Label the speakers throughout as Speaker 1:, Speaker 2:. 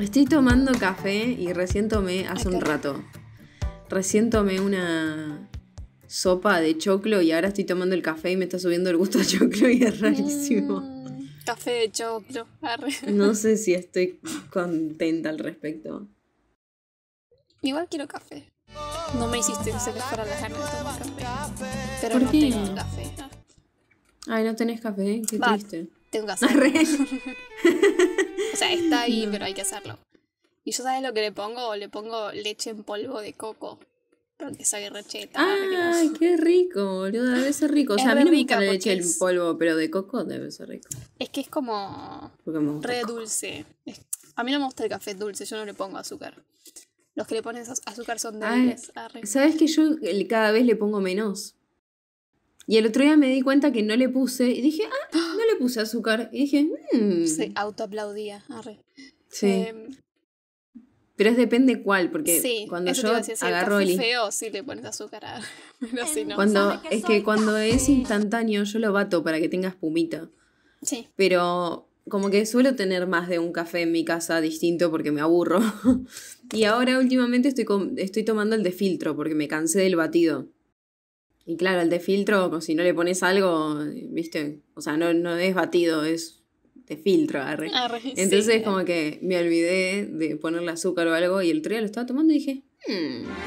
Speaker 1: Estoy tomando café y recién tomé hace un rato. Recién tomé una sopa de choclo y ahora estoy tomando el café y me está subiendo el gusto a choclo y es rarísimo. Mm,
Speaker 2: café de choclo. Arre. No sé
Speaker 1: si estoy contenta al respecto.
Speaker 2: Igual quiero café. No me hiciste se para fuera de tomar café. Pero ¿Por no qué? café.
Speaker 1: Ay, no tenés café, qué
Speaker 2: triste. Tengo café. sea, está ahí, pero hay que hacerlo. Y yo, ¿sabes lo que le pongo? Le pongo leche en polvo de coco. Porque soy recheta. ¡Ay,
Speaker 1: ah, qué rico, boludo! Debe ser rico. O sea, a mí no me gusta leche en polvo, pero de coco debe ser rico.
Speaker 2: Es que es como. Re dulce. A mí no me gusta el café dulce, yo no le pongo azúcar. Los que le ponen azúcar son débiles.
Speaker 1: Ay, Sabes que yo cada vez le pongo menos. Y el otro día me di cuenta que no le puse y dije, ah, ¡Ah! no le puse azúcar. Y dije, mmm. Se autoaplaudía. Arre.
Speaker 2: Sí. Em,
Speaker 1: pero es depende cuál, porque cuando yo agarro el.
Speaker 2: feo le pones azúcar. Em, cuando, es que cuando
Speaker 1: ah, es instantáneo yo lo bato para que tenga espumita. Sí. Pero como que suelo tener más de un café en mi casa distinto porque me aburro. y ahora últimamente estoy, con, estoy tomando el de filtro porque me cansé del batido. Y claro, el de filtro, como si no le pones algo, viste, o sea, no, no es batido, es de filtro. Ah, Entonces como que me olvidé de ponerle azúcar o algo y el otro lo estaba tomando y dije,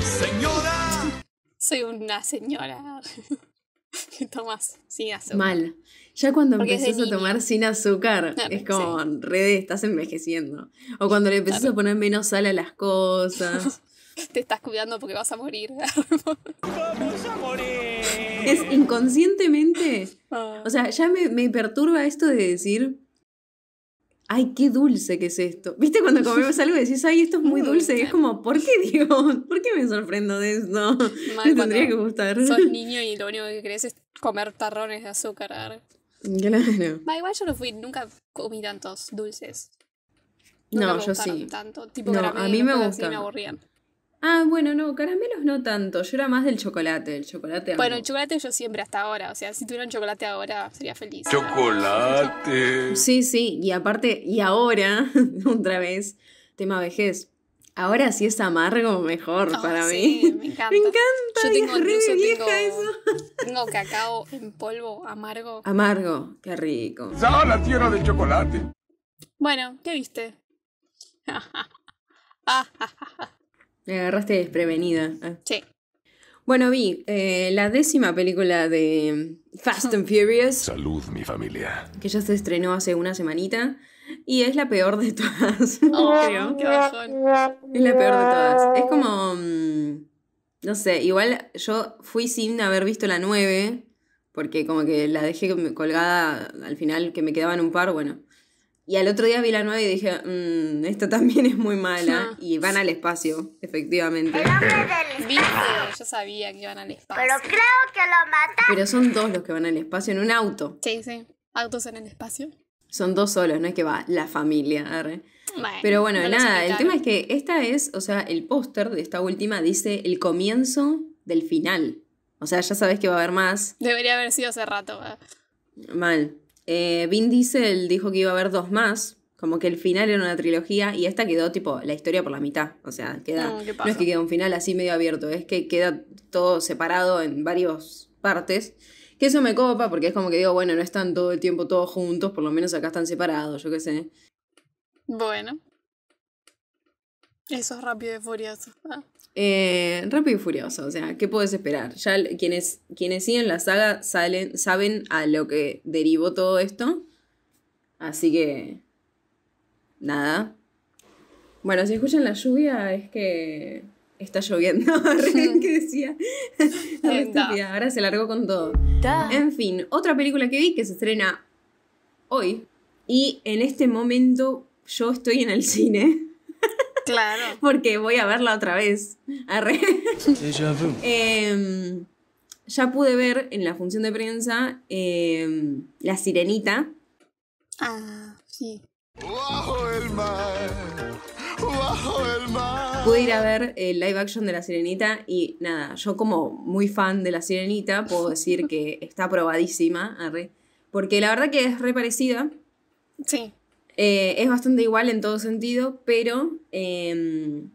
Speaker 2: señora. Soy una señora que tomas sin azúcar. Mal.
Speaker 1: Ya cuando empiezas a tomar sin azúcar, ah, es como, redes, estás envejeciendo. O cuando le empezás a poner menos sal a las cosas.
Speaker 2: te estás cuidando porque vas a morir. Vamos
Speaker 1: a morir. Es inconscientemente. Ah. O sea, ya me, me perturba esto de decir, ay, qué dulce que es esto. ¿Viste cuando comemos algo y decís, ay, esto es muy mm, dulce? Y es como, ¿por qué Dios? ¿Por qué me sorprendo de esto? Me tendría que gustar. Sos niño
Speaker 2: y lo único que querés es comer tarrones de azúcar. Claro.
Speaker 1: Va,
Speaker 2: igual yo no fui, nunca comí tantos dulces.
Speaker 1: no, yo sí.
Speaker 2: Tanto. no, a mí me gustan. me aburrían.
Speaker 1: Ah, bueno, no, caramelos no tanto. Yo era más del chocolate,
Speaker 2: el chocolate. Bueno, el chocolate yo siempre hasta ahora. O sea, si tuviera un chocolate ahora, sería feliz.
Speaker 1: ¡Chocolate! Sí, sí. Y aparte, y ahora, otra vez, tema vejez. Ahora sí es amargo, mejor ah, para sí, mí. Me encanta. Me encanta. Yo tengo, un vieja
Speaker 2: eso. tengo cacao en polvo, amargo.
Speaker 1: Amargo, qué rico. ¡Sal la tierra del chocolate!
Speaker 2: Bueno, ¿qué viste?
Speaker 1: Ah, me agarraste desprevenida. Ah. Sí. Bueno, vi eh, la décima película de mm, Fast and Furious. Salud, mi familia. Que ya se estrenó hace una semanita. Y es la peor de todas. Oh, creo. Qué bajón. Es la peor de todas. Es como. Mm, no sé, igual yo fui sin haber visto la nueve, Porque como que la dejé colgada al final que me quedaban un par, bueno. Y al otro día vi la nueva y dije, mmm, esto también es muy mala. Ah. Y van al espacio, efectivamente.
Speaker 2: yo sabía que al espacio. Pero creo que lo
Speaker 1: mataron. Pero son dos los que van al espacio en un auto. Sí, sí.
Speaker 2: Autos en el espacio.
Speaker 1: Son dos solos, no es que va la familia.
Speaker 2: Pero bueno, nada, el tema es
Speaker 1: que esta es, o sea, el póster de esta última dice el comienzo del final. O sea, ya sabes que va a haber más.
Speaker 2: Debería haber sido hace rato.
Speaker 1: Mal. Eh, Vin Diesel dijo que iba a haber dos más, como que el final era una trilogía y esta quedó tipo la historia por la mitad. O sea, queda, mm, no es que queda un final así medio abierto, es que queda todo separado en varias partes. Que eso me copa porque es como que digo, bueno, no están todo el tiempo todos juntos, por lo menos acá están separados, yo qué sé.
Speaker 2: Bueno. Eso es rápido y furioso. Ah.
Speaker 1: Eh, rápido y furioso, o sea, ¿qué puedes esperar? Ya quienes, quienes siguen la saga salen, saben a lo que derivó todo esto. Así que. Nada. Bueno, si escuchan la lluvia, es que está lloviendo. que decía. ahora se largó con todo. En fin, otra película que vi que se estrena hoy. Y en este momento yo estoy en el cine. Claro. Porque voy a verla otra vez. Em, ya pude ver en la función de prensa em, La Sirenita. Ah, sí. el mar, el mar. Pude ir a ver el live action de La Sirenita y nada, yo como muy fan de La Sirenita puedo decir que está probadísima, arre, porque la verdad que es re parecida. Sí. Eh, es bastante igual en todo sentido, pero em,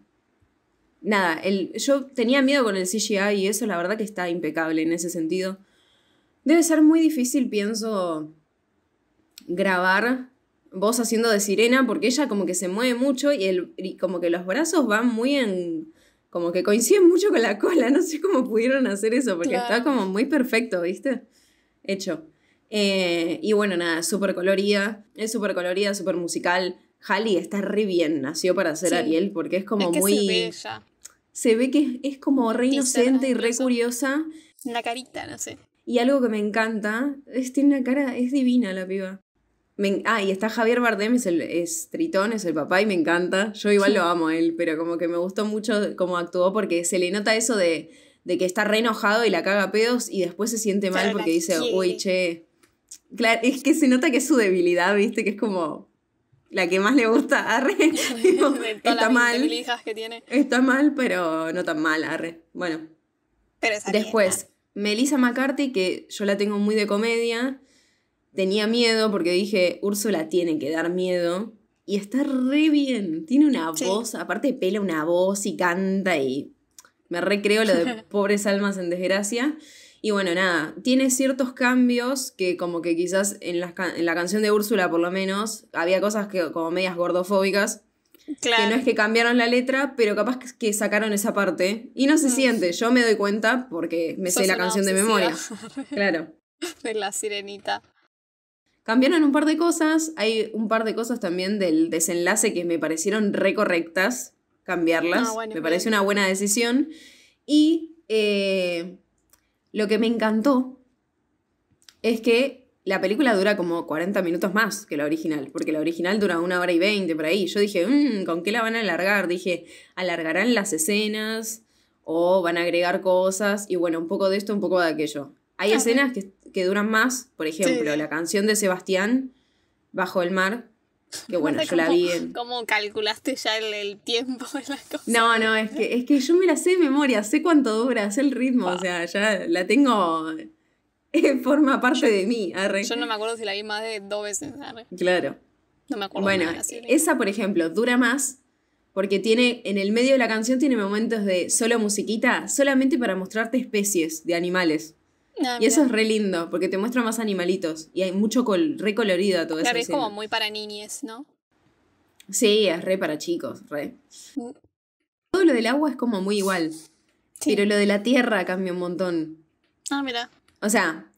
Speaker 1: nada, yo tenía miedo con el CGI y eso la verdad que está impecable en ese sentido. Debe ser muy difícil, pienso, grabar vos haciendo de sirena porque ella como que se mueve mucho y, el, como que los brazos van muy en... como que coinciden mucho con la cola, no sé cómo pudieron hacer eso porque está como muy perfecto, ¿viste? Hecho. Eh, y bueno, nada, súper colorida, es súper colorida, súper musical. Halley está re bien, nació para ser Ariel, porque es como muy... Se ve, que es como re inocente y re curiosa. La carita, no sé. Y algo que me encanta, es, tiene una cara, es divina la piba. ah, y está Javier Bardem, es, el, Tritón, es el papá y me encanta. Yo igual lo amo a él, pero como que me gustó mucho cómo actuó porque se le nota eso de, que está re enojado y la caga pedos y después se siente mal porque dice, uy, che, Claro, es que se nota que es su debilidad, ¿viste? Que es como la que más le gusta, arre. está mal. Está mal, pero no tan mal, arre. Bueno. Después, Melissa McCarthy, que yo la tengo muy de comedia. Tenía miedo porque dije, Úrsula tiene que dar miedo. Y está re bien. Tiene una voz, aparte pela una voz y canta y me recreo lo de pobres almas en desgracia. Y bueno, nada, tiene ciertos cambios que como que quizás en la, canción de Úrsula por lo menos había cosas como medias gordofóbicas. Claro. Que no es que cambiaron la letra, pero capaz que sacaron esa parte. Y no se mm. siente, yo me doy cuenta porque me sé la canción de memoria.
Speaker 2: claro. De la sirenita.
Speaker 1: Cambiaron un par de cosas, hay un par de cosas también del desenlace que me parecieron recorrectas cambiarlas. Ah, me parece una buena decisión. Y eh, lo que me encantó es que la película dura como 40 minutos más que la original, porque la original dura una hora y 20 por ahí. Yo dije, mm, ¿con qué la van a alargar? Dije, alargarán las escenas o van a agregar cosas y bueno, un poco de esto, un poco de aquello. Hay escenas que, duran más, por ejemplo, la canción de Sebastián, Bajo el Mar, que bueno, yo la vi
Speaker 2: calculaste ya el, tiempo de la
Speaker 1: No, no, es que, yo me la sé de memoria, sé cuánto dura, sé el ritmo, o sea, ya la tengo... Eh, forma parte de mí. Arre. Yo no
Speaker 2: me acuerdo si la vi más de dos
Speaker 1: veces. Claro. No me acuerdo. Bueno, esa, por ejemplo, dura más porque tiene, en el medio de la canción tiene momentos de solo musiquita, solamente para mostrarte especies de animales.
Speaker 2: Ah, y eso es re
Speaker 1: lindo, porque te muestra más animalitos y hay mucho re recolorido a todo eso. Claro, es como
Speaker 2: muy para niñes, ¿no?
Speaker 1: Sí, es re para chicos, re. Mm. Todo lo del agua es como muy igual, pero lo de la tierra cambia un montón. Ah, mira. O sea,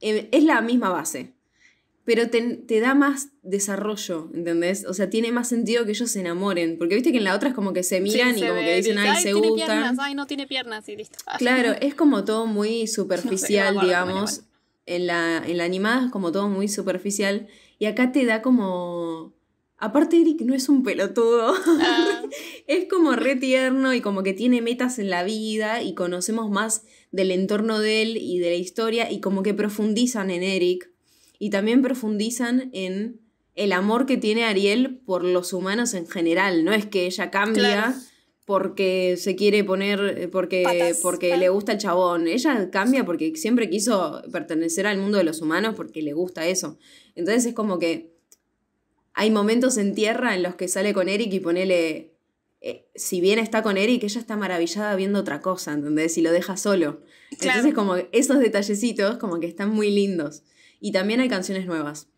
Speaker 1: eh, es la misma base, pero te, da más desarrollo, ¿entendés? O sea, tiene más sentido que ellos se enamoren, porque viste que en la otra es como que se miran y como que dicen, ay, se tiene Piernas,
Speaker 2: no tiene piernas y listo. claro,
Speaker 1: es como todo muy superficial, digamos. En la, en la animada es como todo muy superficial y acá te da como... Aparte, Eric no es un pelotudo. Ah. es como re tierno y como que tiene metas en la vida y conocemos más del entorno de él y de la historia y como que profundizan en Eric y también profundizan en el amor que tiene Ariel por los humanos en general. No es que ella cambia porque se quiere poner, eh, porque, porque le gusta el chabón. Ella cambia porque siempre quiso pertenecer al mundo de los humanos porque le gusta eso. Entonces es como que hay momentos en tierra en los que sale con Eric y ponele... Eh, si bien está con Eric, ella está maravillada viendo otra cosa, ¿entendés? Y lo deja solo. Entonces, como esos detallecitos, como que están muy lindos. Y también hay canciones nuevas.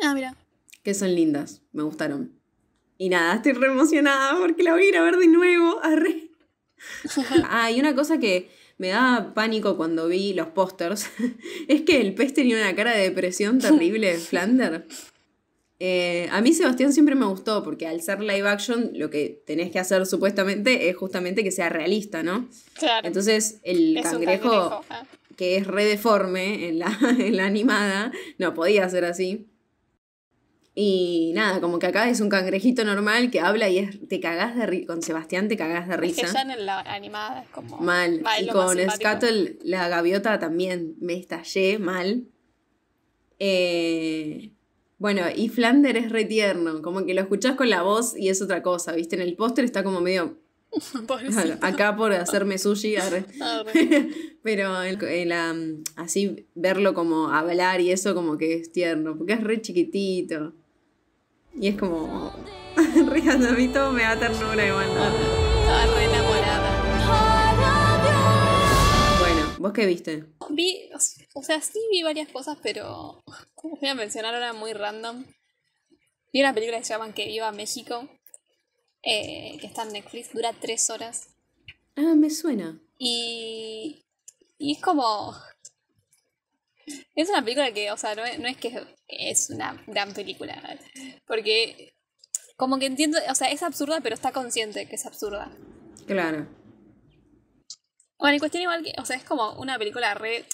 Speaker 1: Ah, mira. Que son lindas, me gustaron. Y nada, estoy re emocionada porque la voy a ir a ver de nuevo. Arre. ah, y una cosa que me daba pánico cuando vi los pósters es que el pez tenía una cara de depresión terrible, Flander. Eh, a mí Sebastián siempre me gustó porque al ser live action lo que tenés que hacer supuestamente es justamente que sea realista, ¿no? Claro. Entonces el cangrejo, ah que es re deforme en la, en la animada, no podía ser así. Y nada, como que acá es un cangrejito normal que habla y es, te cagás de risa. Con Sebastián te cagás de risa. Es que ya
Speaker 2: en la animada es como. Mal. y con Scuttle,
Speaker 1: la gaviota también me estallé mal. Eh, bueno, y Flander es re tierno, Como que lo escuchás con la voz y es otra cosa, ¿viste? En el póster está como medio acá por hacerme sushi, ah, pero el, así verlo como hablar y eso como que es tierno, porque es re chiquitito. Y es como... riendo a mí todo me da ternura igual. Bueno, ¿vos qué viste?
Speaker 2: Vi, o sea, sí vi varias cosas, pero voy a mencionar ahora muy random. Vi una película que se llama Que Viva México, eh, que está en Netflix, dura tres horas. Ah, me suena. Y, y es como... Es una película que, o sea, no es, que es una gran película, porque como que entiendo, o sea, es absurda, pero está consciente que es absurda. Claro. Bueno, y cuestión igual que, o sea, es como una película re...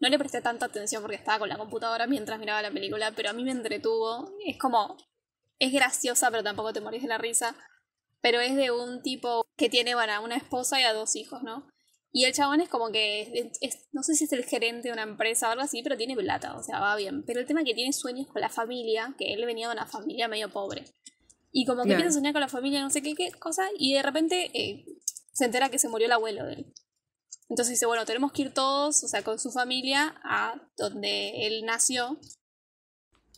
Speaker 2: No le presté tanta atención porque estaba con la computadora mientras miraba la película, pero a mí me entretuvo. Es como... Es graciosa, pero tampoco te morís de la risa pero es de un tipo que tiene, bueno, una esposa y a dos hijos, ¿no? Y el chabón es como que, no sé si es el gerente de una empresa o algo así, pero tiene plata, o sea, va bien. Pero el tema es que tiene sueños con la familia, que él venía de una familia medio pobre. Y como que empieza a soñar con la familia, no sé qué, cosa, y de repente eh, se entera que se murió el abuelo de él. Entonces dice, bueno, tenemos que ir todos, o sea, con su familia, a donde él nació,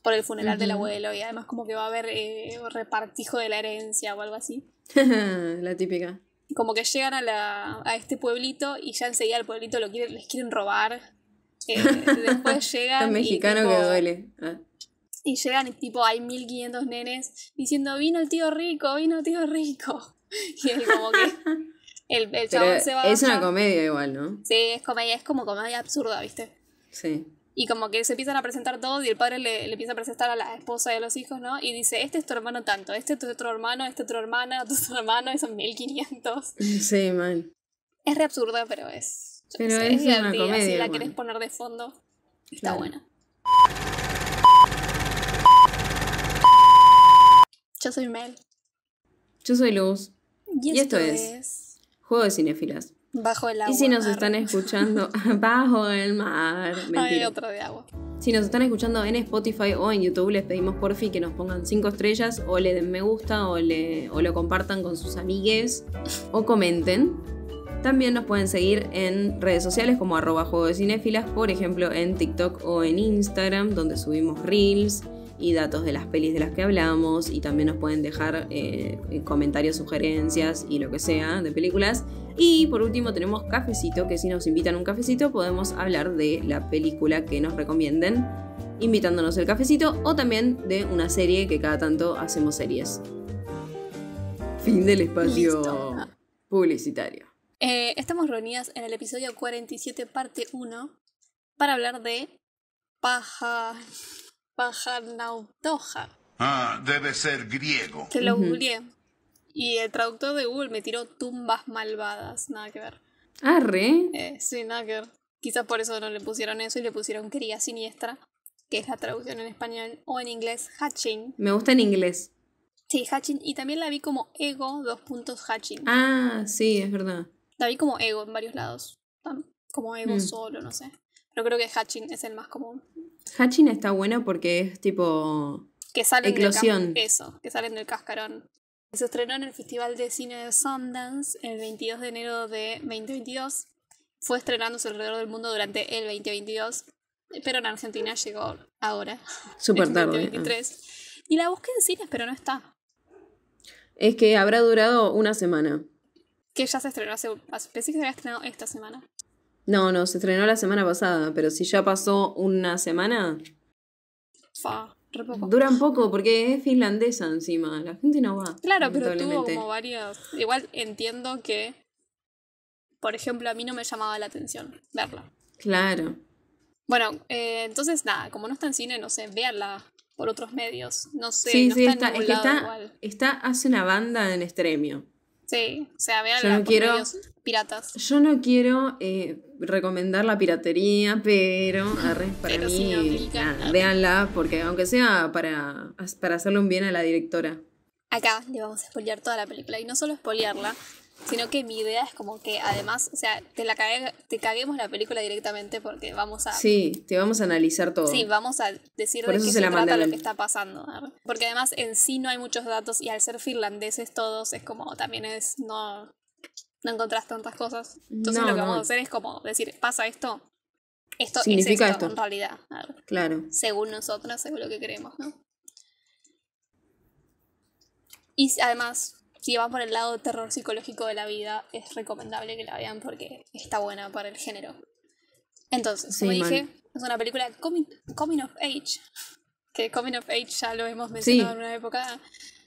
Speaker 2: por el funeral del abuelo, y además como que va a haber eh, repartijo de la herencia o algo así.
Speaker 1: la típica.
Speaker 2: Como que llegan a, la, a este pueblito y ya enseguida al pueblito lo quieren, les quieren robar. Eh, después llegan. mexicano que
Speaker 1: duele. Ah.
Speaker 2: Y llegan y tipo hay 1500 nenes diciendo: Vino el tío rico, vino el tío rico. Y es como que. El, el chabón se va. Es una
Speaker 1: comedia igual, ¿no?
Speaker 2: Sí, es comedia, es como comedia absurda, ¿viste? Sí. Y como que se empiezan a presentar todos y el padre le, empieza a presentar a la esposa y a los hijos, ¿no? Y dice, este es tu hermano tanto, este es tu otro hermano, este es tu hermana, tu otro hermano, y son 1500.
Speaker 1: Sí, man.
Speaker 2: Es re absurda, pero es... Pero es, una comedia. Si la quieres poner de fondo, está buena. Yo soy Mel.
Speaker 1: Yo soy Luz.
Speaker 2: Y, esto, es... es...
Speaker 1: Juego de cinéfilas Bajo el agua. Y si nos están escuchando bajo el mar. Hay otro de agua. Si nos están escuchando en Spotify o en YouTube, les pedimos por fin que nos pongan cinco estrellas o le den me gusta o, le, lo compartan con sus amigues o comenten. También nos pueden seguir en redes sociales como arroba juego de cinéfilas, por ejemplo en TikTok o en Instagram, donde subimos reels y datos de las pelis de las que hablamos y también nos pueden dejar eh, comentarios, sugerencias y lo que sea de películas. Y por último tenemos cafecito, que si nos invitan un cafecito podemos hablar de la película que nos recomienden invitándonos el cafecito o también de una serie que cada tanto hacemos series. Fin del espacio publicitario.
Speaker 2: Eh, estamos reunidas en el episodio 47, parte 1, para hablar de paja. Pajarnautoja.
Speaker 1: Ah, debe ser griego. Te lo googleé.
Speaker 2: Y el traductor de Google me tiró tumbas malvadas. Nada que ver.
Speaker 1: Ah, re.
Speaker 2: Eh, sí, nada que ver. Quizás por eso no le pusieron eso y le pusieron cría siniestra, que es la traducción en español o en inglés hatching. Me
Speaker 1: gusta en inglés.
Speaker 2: Sí, hatching. Y también la vi como ego, dos puntos hatching. Ah,
Speaker 1: sí, es verdad.
Speaker 2: La vi como ego en varios lados. Como ego mm. solo, no sé. Pero creo que hatching es el más común.
Speaker 1: Hatching está bueno porque es tipo. Que sale eclosión.
Speaker 2: eso, que salen del cascarón. Se estrenó en el Festival de Cine de Sundance el 22 de enero de 2022. Fue estrenándose alrededor del mundo durante el 2022, pero en Argentina llegó ahora.
Speaker 1: Súper tarde.
Speaker 2: Ah. Y la busqué en cines, pero no está.
Speaker 1: Es que habrá durado una semana.
Speaker 2: Que ya se estrenó hace. Pensé que se había estrenado esta semana.
Speaker 1: No, no, se estrenó la semana pasada, pero si ya pasó una semana. dura un poco. porque es finlandesa encima, la gente no va. Claro, pero tuvo como
Speaker 2: varias. Igual entiendo que, por ejemplo, a mí no me llamaba la atención verla. Claro. Bueno, eh, entonces nada, como no está en cine, no sé, véanla por otros medios. No sé, sí, no sí, está, está, en es
Speaker 1: que está, hace una banda en extremio.
Speaker 2: Sí, o sea, vean los
Speaker 1: piratas. Yo no quiero eh, recomendar la piratería, pero para mí, porque aunque sea para, para hacerle un bien a la directora.
Speaker 2: Acá le vamos a spoilear toda la película, y no solo spoilearla, Sino que mi idea es como que además, o sea, te la te caguemos la película directamente porque vamos a. Sí,
Speaker 1: te vamos a analizar todo. Sí,
Speaker 2: vamos a decir Por qué se, trata lo que está pasando. Porque además en sí no hay muchos datos y al ser finlandeses todos es como también es no. No encontrás tantas cosas. Entonces lo que vamos a hacer es como decir, pasa esto, esto significa es esto, esto, en realidad. Claro. Según nosotros, según lo que creemos, ¿no? Y además, si van por el lado terror psicológico de la vida, es recomendable que la vean porque está buena para el género. Entonces, como dije, es una película coming, of Age, que Coming of Age ya lo hemos mencionado en una época,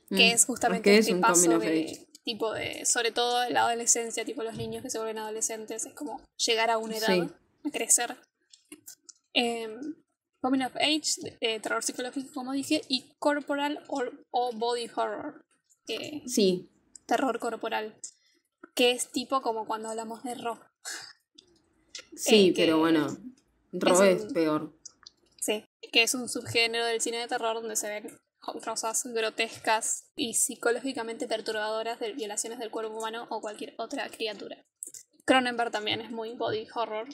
Speaker 2: que mm. es justamente el de, tipo de, sobre todo la adolescencia, tipo los niños que se vuelven adolescentes, es como llegar a una edad, a crecer. Em, coming of Age, terror psicológico, como dije, y corporal o body horror, sí. Terror corporal. Que es tipo como cuando hablamos de Ro.
Speaker 1: Sí, eh, pero bueno, Ro es, peor.
Speaker 2: Sí, que es un subgénero del cine de terror donde se ven cosas grotescas y psicológicamente perturbadoras de violaciones del cuerpo humano o cualquier otra criatura. Cronenberg también es muy body horror,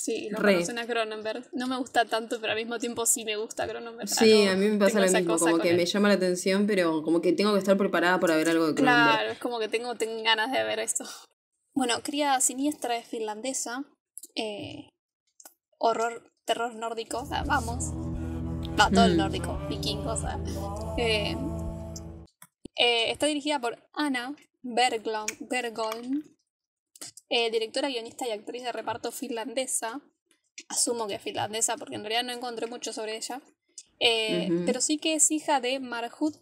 Speaker 2: Sí, no conocen Cronenberg. No me gusta tanto, pero al mismo tiempo sí me gusta Cronenberg. Sí, ah, a mí me pasa lo mismo, como que me
Speaker 1: llama la atención, pero como que tengo que estar preparada para ver algo de Cronenberg. Claro,
Speaker 2: es como que tengo, tengo ganas de ver esto. Bueno, Cría Siniestra es finlandesa. Eh, horror, terror nórdico, o sea, vamos. Va, todo el mm. nórdico, vikingo, o sea. Eh, eh, está dirigida por Anna Berglom, Bergholm, eh, directora, guionista y actriz de reparto finlandesa. Asumo que es finlandesa porque en realidad no encontré mucho sobre ella. Eh, pero sí que es hija de Marhut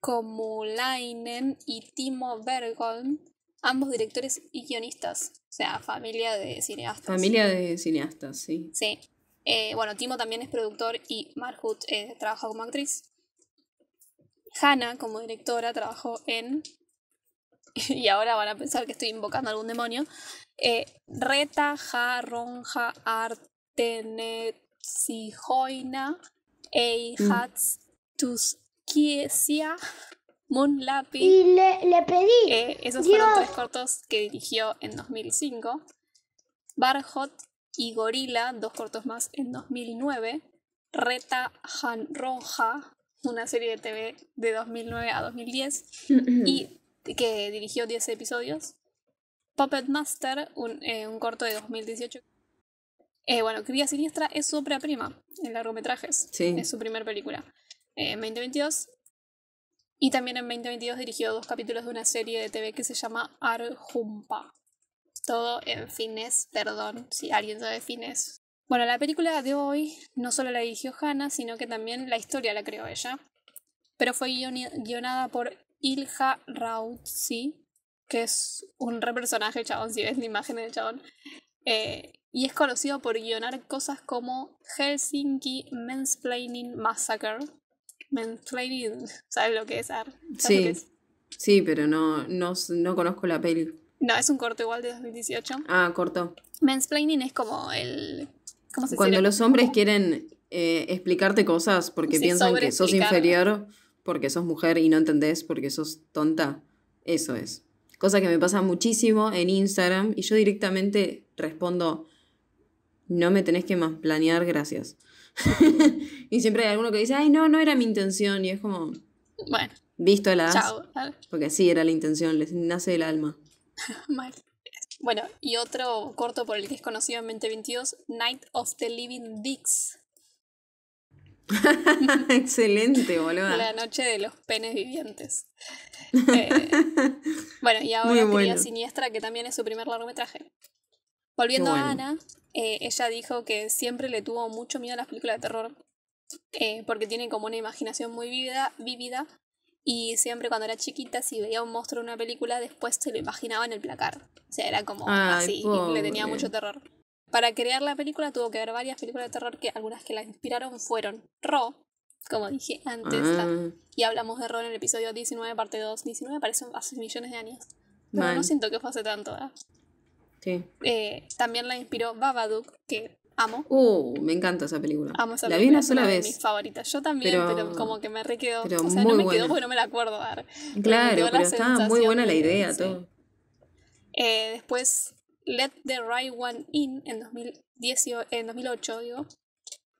Speaker 2: Komulainen y Timo Bergholm, ambos directores y guionistas. O sea, familia de cineastas. Familia
Speaker 1: de cineastas, sí.
Speaker 2: Sí. Eh, bueno, Timo también es productor y Marhut trabaja como actriz. Hanna, como directora, trabajó en y ahora van a pensar que estoy invocando algún demonio, eh, reta, ja, ronja, ei, hats, tus, kiesia, Y le, le pedí. Eh, esos fueron tres cortos que dirigió en 2005. Barhot y Gorila, dos cortos más en 2009. Reta Han una serie de TV de 2009 a 2010. y que dirigió 10 episodios. Puppet Master, un, eh, un corto de 2018. Eh, bueno, Cría Siniestra es su ópera prima en largometrajes. Sí. Es su primera película. Eh, en 2022. Y también en 2022 dirigió dos capítulos de una serie de TV que se llama Arjumpa. Todo en fines, perdón, si alguien sabe fines. Bueno, la película de hoy no solo la dirigió Hannah, sino que también la historia la creó ella. Pero fue guionada por Ilja Rautzi, que es un re personaje, chabón, si ves la imagen del chabón. Eh, y es conocido por guionar cosas como Helsinki Mansplaining Massacre. Mansplaining, ¿sabes lo que es? Sí,
Speaker 1: sí, pero no, no, conozco la peli.
Speaker 2: No, es un corto igual de 2018.
Speaker 1: Ah, corto.
Speaker 2: Mansplaining es como
Speaker 1: el... ¿cómo se Cuando los hombres quieren eh, explicarte cosas porque piensan que sos inferior porque sos mujer y no entendés porque sos tonta. Eso es. Cosa que me pasa muchísimo en Instagram y yo directamente respondo, no me tenés que más planear, gracias. y siempre hay alguno que dice, ay, no, no era mi intención. Y es como, bueno. Visto el Chao. Porque sí era la intención, les nace el alma.
Speaker 2: Bueno, y otro corto por el que es conocido en 22, Night of the Living Dicks.
Speaker 1: Excelente, boludo. La
Speaker 2: noche de los penes vivientes. Eh,
Speaker 1: bueno, y ahora Cría
Speaker 2: Siniestra, que también es su primer largometraje. Volviendo a Ana, eh, ella dijo que siempre le tuvo mucho miedo a las películas de terror, eh, porque tiene como una imaginación muy vívida, y siempre cuando era chiquita, si veía un monstruo en una película, después se lo imaginaba en el placar. O sea, era como así, le tenía mucho terror. Para crear la película tuvo que ver varias películas de terror que algunas que la inspiraron fueron Ro, como dije antes, ah. y hablamos de Ro en el episodio 19, parte 2. 19 parece hace millones de años. Pero no siento que fue tanto, eh, también la inspiró Babadook, que
Speaker 1: amo. Uh, me encanta esa película. Amo la vi una sola vez. De mis
Speaker 2: favoritas. Yo también, pero, como que me requedó. O sea, no me quedó porque no me la acuerdo.
Speaker 1: Claro, pero, estaba muy buena la idea, todo.
Speaker 2: Eh, después Let the Right One In en, 2018, en 2008, digo,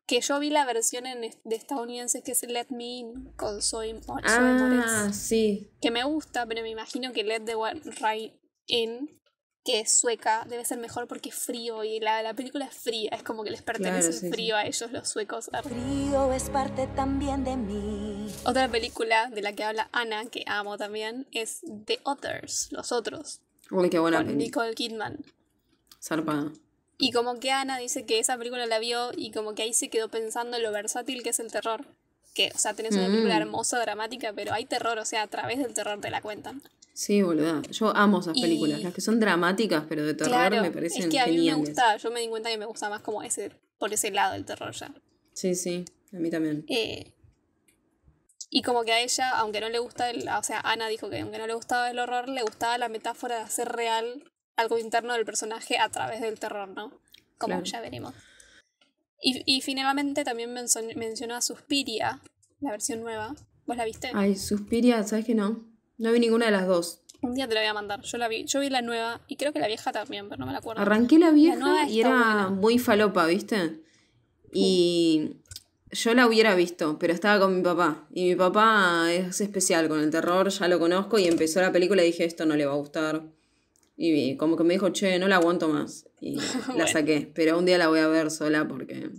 Speaker 2: que yo vi la versión en, de estadounidenses que es Let Me In con Soy, Soy Ah, sí. Que me gusta, pero me imagino que Let the One Right In, que es sueca, debe ser mejor porque es frío y la, la película es fría, es como que les pertenece el frío a ellos, los suecos. Ah, frío es parte también de mí. Otra película de la que habla Ana, que amo también, es The Others, Los Otros.
Speaker 1: qué buena con Nicole Kidman. Zarpada.
Speaker 2: Y como que Ana dice que esa película la vio y como que ahí se quedó pensando en lo versátil que es el terror. Que, o sea, tenés una película mm. hermosa, dramática, pero hay terror, o sea, a través del terror te la cuentan.
Speaker 1: Sí, boluda. Yo amo esas películas, las que son dramáticas, pero de terror me parecen. Es que a mí me gusta,
Speaker 2: yo me di cuenta que me gusta más como ese, por ese lado el terror ya.
Speaker 1: Sí, sí, a mí también.
Speaker 2: Eh, y como que a ella, aunque no le gusta, el, o sea, Ana dijo que aunque no le gustaba el horror, le gustaba la metáfora de hacer real algo interno del personaje a través del terror, ¿no? Como ya veremos Y, y finalmente también a Suspiria, la versión nueva. ¿Vos la viste? Ay,
Speaker 1: Suspiria, ¿sabes que no? No vi ninguna de las dos.
Speaker 2: Un día te la voy a mandar. Yo la vi, yo vi la nueva y creo que la vieja también, pero no me la acuerdo. Arranqué la vieja y era
Speaker 1: muy falopa, ¿viste? Y yo la hubiera visto, pero estaba con mi papá. Y mi papá es especial con el terror, ya lo conozco. Y empezó la película y dije, esto no le va a gustar. Y como que me dijo, che, no la aguanto más. Y la saqué. Pero un día la voy a ver sola porque.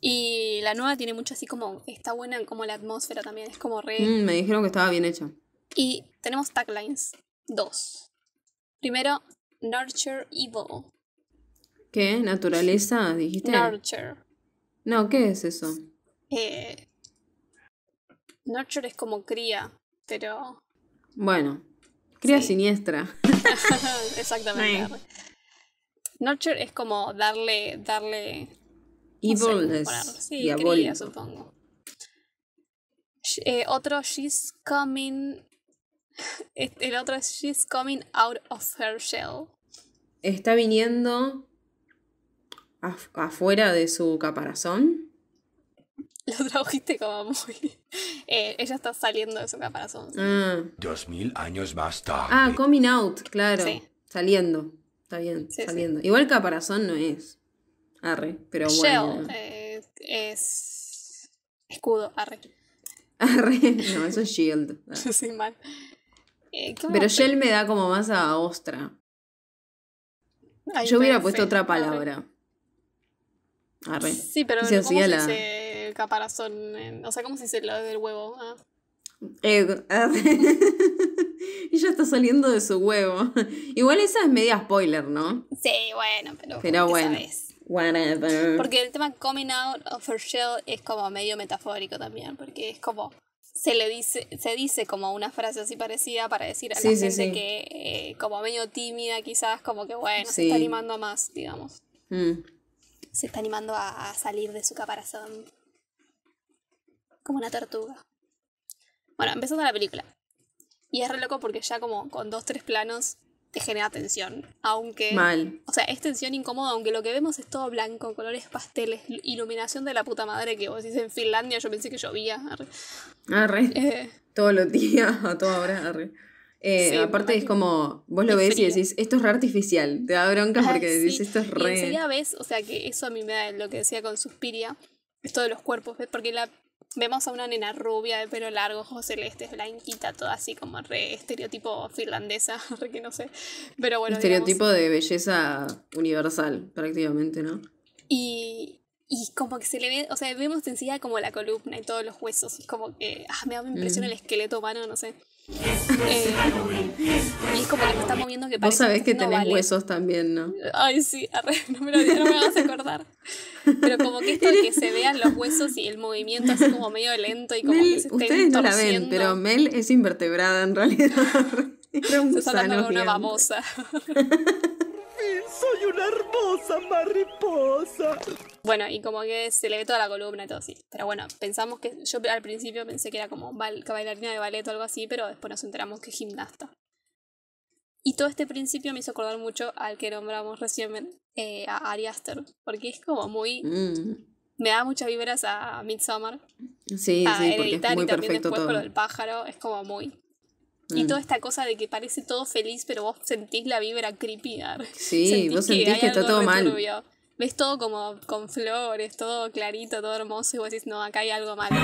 Speaker 2: Y la nueva tiene mucho así como. Está buena como la atmósfera también. Es como re. Mm, me
Speaker 1: dijeron que estaba bien hecha.
Speaker 2: Y tenemos taglines. Dos. Primero, Nurture Evil.
Speaker 1: ¿Qué? ¿Naturaleza? Dijiste.
Speaker 2: Nurture.
Speaker 1: No, ¿qué es eso?
Speaker 2: Eh, nurture es como cría, pero.
Speaker 1: Bueno, Cría siniestra.
Speaker 2: Exactamente. Nurture es como darle, darle.
Speaker 1: Evil sí, cría, supongo.
Speaker 2: Eh, otro, she's coming. El otro es She's coming out of her shell.
Speaker 1: Está viniendo afuera de su caparazón.
Speaker 2: lo trajiste como muy. Eh, ella está
Speaker 1: saliendo de su caparazón. Ah. Dos mil años más Ah, coming out, claro. Saliendo. Está bien, saliendo. Igual caparazón no es. Arre, pero bueno. Shell,
Speaker 2: eh, es. Escudo, arre.
Speaker 1: Arre, no, eso es shield. Yo soy
Speaker 2: mal. Eh, pero shell
Speaker 1: me da como más a ostra.
Speaker 2: Yo hubiera puesto otra palabra.
Speaker 1: Arre. Sí, pero se
Speaker 2: caparazón, o sea, ¿cómo se dice lo del huevo? Ah.
Speaker 1: ella eh, ah. está saliendo de su huevo. Igual esa es media spoiler, ¿no?
Speaker 2: Sí, bueno, pero, pero
Speaker 1: bueno. Porque
Speaker 2: el tema coming out of her shell es como medio metafórico también, porque es como se le dice, se dice como una frase así parecida para decir a la gente que eh, como medio tímida quizás, como que bueno, se está animando a más, digamos. Mm. Se está animando a salir de su caparazón como una tortuga. Bueno, empezando la película. Y es re loco porque ya como con dos, tres planos te genera tensión. Aunque... Mal. O sea, es tensión incómoda, aunque lo que vemos es todo blanco, colores pasteles, iluminación de la puta madre que vos decís en Finlandia, yo pensé que llovía. Arre.
Speaker 1: arre. Eh. Todos los días, a toda hora, arre. Eh, aparte es como, vos lo ves y decís, esto es re artificial, te da bronca porque decís, esto es re... Y enseguida
Speaker 2: ves, o sea que eso a mí me da lo que decía con Suspiria, esto de los cuerpos, porque la Vemos a una nena rubia de pelo largo, ojos celestes, blanquita, todo así como re estereotipo finlandesa, re que no sé. Pero bueno. Estereotipo
Speaker 1: de belleza universal, prácticamente, ¿no?
Speaker 2: Y, y como que se le ve, o sea, vemos enseguida como la columna y todos los huesos, como que ah, me da impresión mm. el esqueleto humano, no sé eh, es como que se está moviendo que Vos sabés que, que tenés
Speaker 1: huesos también, ¿no? Ay, sí, no me, lo, no me vas a
Speaker 2: acordar. Pero como que esto de que se vean los huesos y el movimiento así como medio lento y como que Ustedes no la ven, pero
Speaker 1: Mel es invertebrada en realidad.
Speaker 2: Es una babosa. soy una hermosa mariposa. Bueno, y como que se le ve toda la columna y todo así. Pero bueno, pensamos que. Yo al principio pensé que era como bailarina de ballet o algo así, pero después nos enteramos que gimnasta. Y todo este principio me hizo acordar mucho al que nombramos recién, eh, a Ariaster. porque es como muy. Mm. Me da muchas vibras a Midsummer.
Speaker 1: Sí, a ah, sí, porque es muy perfecto después Con lo del
Speaker 2: pájaro, es como muy. Y toda mm. esta cosa de que parece todo feliz, pero vos sentís la vibra creepy. Sí, vos sentís que, está todo mal. Ves todo como con flores, todo clarito, todo hermoso, y vos decís, no, acá hay algo malo.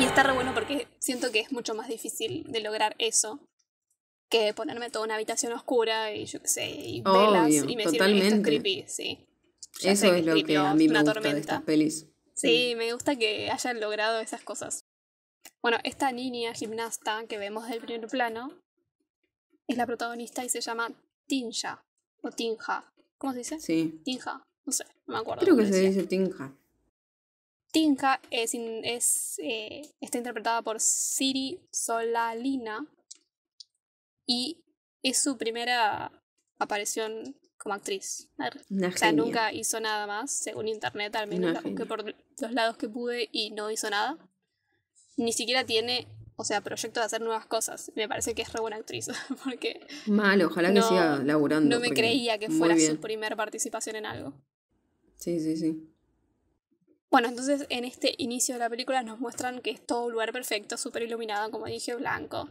Speaker 2: Y está re bueno porque siento que es mucho más difícil de lograr eso que ponerme toda una habitación oscura y yo qué sé, y velas y me totalmente. Esto es creepy, sí.
Speaker 1: eso es lo que a mí me gusta de estas pelis.
Speaker 2: sí, me gusta que hayan logrado esas cosas. Bueno, esta niña gimnasta que vemos del primer plano es la protagonista y se llama Tinja o Tinja. ¿Cómo se dice? Sí. Tinja. No sé, no me acuerdo.
Speaker 1: Creo que se dice Tinja.
Speaker 2: Tinja es, eh, está interpretada por Siri Solalina y es su primera aparición como actriz. o sea, nunca hizo nada más, según internet al menos, aunque por los lados que pude y no hizo nada ni siquiera tiene, o sea, proyecto de hacer nuevas cosas. Me parece que es re buena actriz, porque...
Speaker 1: ojalá que siga laburando. No me creía que fuera su
Speaker 2: primera participación en algo.
Speaker 1: Sí, sí, sí.
Speaker 2: Bueno, entonces en este inicio de la película nos muestran que es todo un lugar perfecto, súper iluminado, como dije, blanco.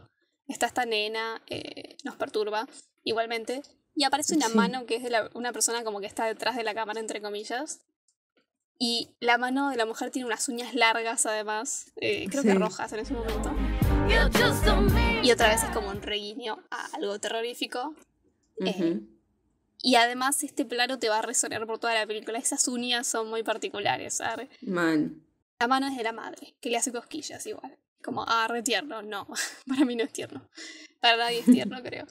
Speaker 2: Está esta nena, eh, nos perturba igualmente. Y aparece una mano que es de una persona como que está detrás de la cámara, entre comillas. Y la mano de la mujer tiene unas uñas largas además, eh, creo que rojas en ese momento. Y otra vez es como un reguiño a algo terrorífico. Eh, y además este plano te va a resonar por toda la película. Esas uñas son muy particulares.
Speaker 1: Man.
Speaker 2: La mano es de la madre, que le hace cosquillas igual. Como, ah, re tierno. No, para mí no es tierno. Para nadie es tierno, creo.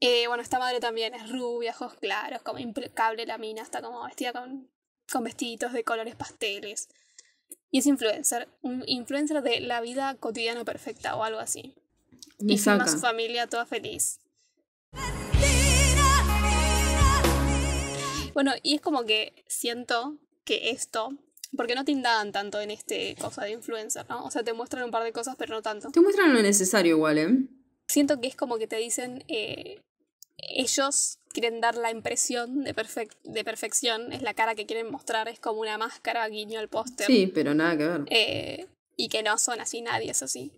Speaker 2: Eh, bueno, esta madre también es rubia, ojos claros, como impecable la mina, está como vestida con con vestiditos de colores pasteles. Y es influencer, un influencer de la vida cotidiana perfecta o algo así.
Speaker 1: Y, saca su
Speaker 2: familia toda feliz. Bueno, y es como que siento que esto, porque no te indagan tanto en este cosa de influencer, ¿no? O sea, te muestran un par de cosas, pero no tanto. Te muestran
Speaker 1: lo necesario igual, ¿eh?
Speaker 2: Siento que es como que te dicen, eh, ellos quieren dar la impresión de, de perfección, es la cara que quieren mostrar, es como una máscara, guiño al póster. Sí, pero nada que ver. Eh, y que no son así nadie, eso sí.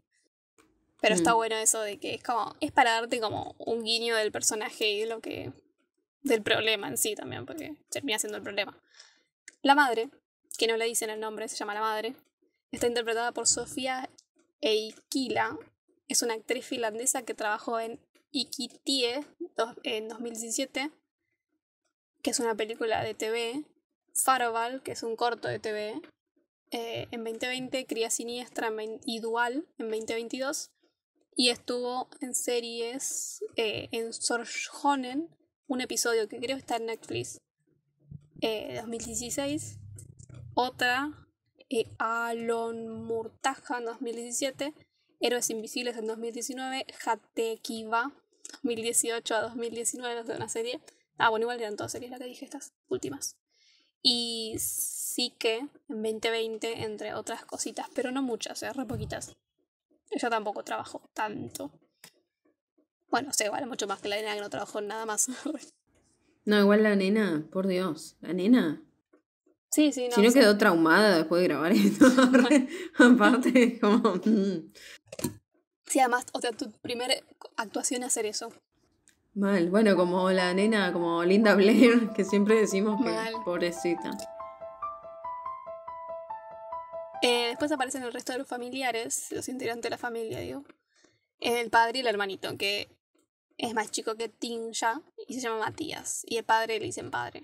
Speaker 2: Pero está mm. bueno eso de que es como, es para darte como un guiño del personaje y de lo que, del problema en sí también, porque termina siendo el problema. La madre, que no le dicen el nombre, se llama la madre, está interpretada por Sofía Eikila, es una actriz finlandesa que trabajó en Iquitie en 2017, que es una película de TV, Faroval, que es un corto de TV, eh, en 2020, Cría Siniestra y Dual en 2022, y estuvo en series eh, en Sorjonen, un episodio que creo está en Netflix, eh, 2016, otra, eh, Alon Murtaja en 2017, Héroes Invisibles en 2019, Hatekiva 2018 a 2019 no sé, una serie. Ah, bueno, igual eran todas series las que dije, estas últimas. Y sí que en 2020, entre otras cositas, pero no muchas, sea, eh, re poquitas. Ella tampoco trabajó tanto. Bueno, se igual mucho más que la nena que no trabajó nada más.
Speaker 1: no, igual la nena, por Dios, la nena.
Speaker 2: Sí, sí, no. Si no quedó
Speaker 1: traumada después de grabar esto. Aparte, como. Mm
Speaker 2: además, o sea, tu primera actuación hacer eso.
Speaker 1: Mal, bueno, como la nena, como Linda Blair, que siempre decimos Mal. pobrecita.
Speaker 2: Eh, después aparecen el resto de los familiares, los integrantes de la familia, digo. El padre y el hermanito, que es más chico que Tim ya y se llama Matías. Y el padre le dicen padre.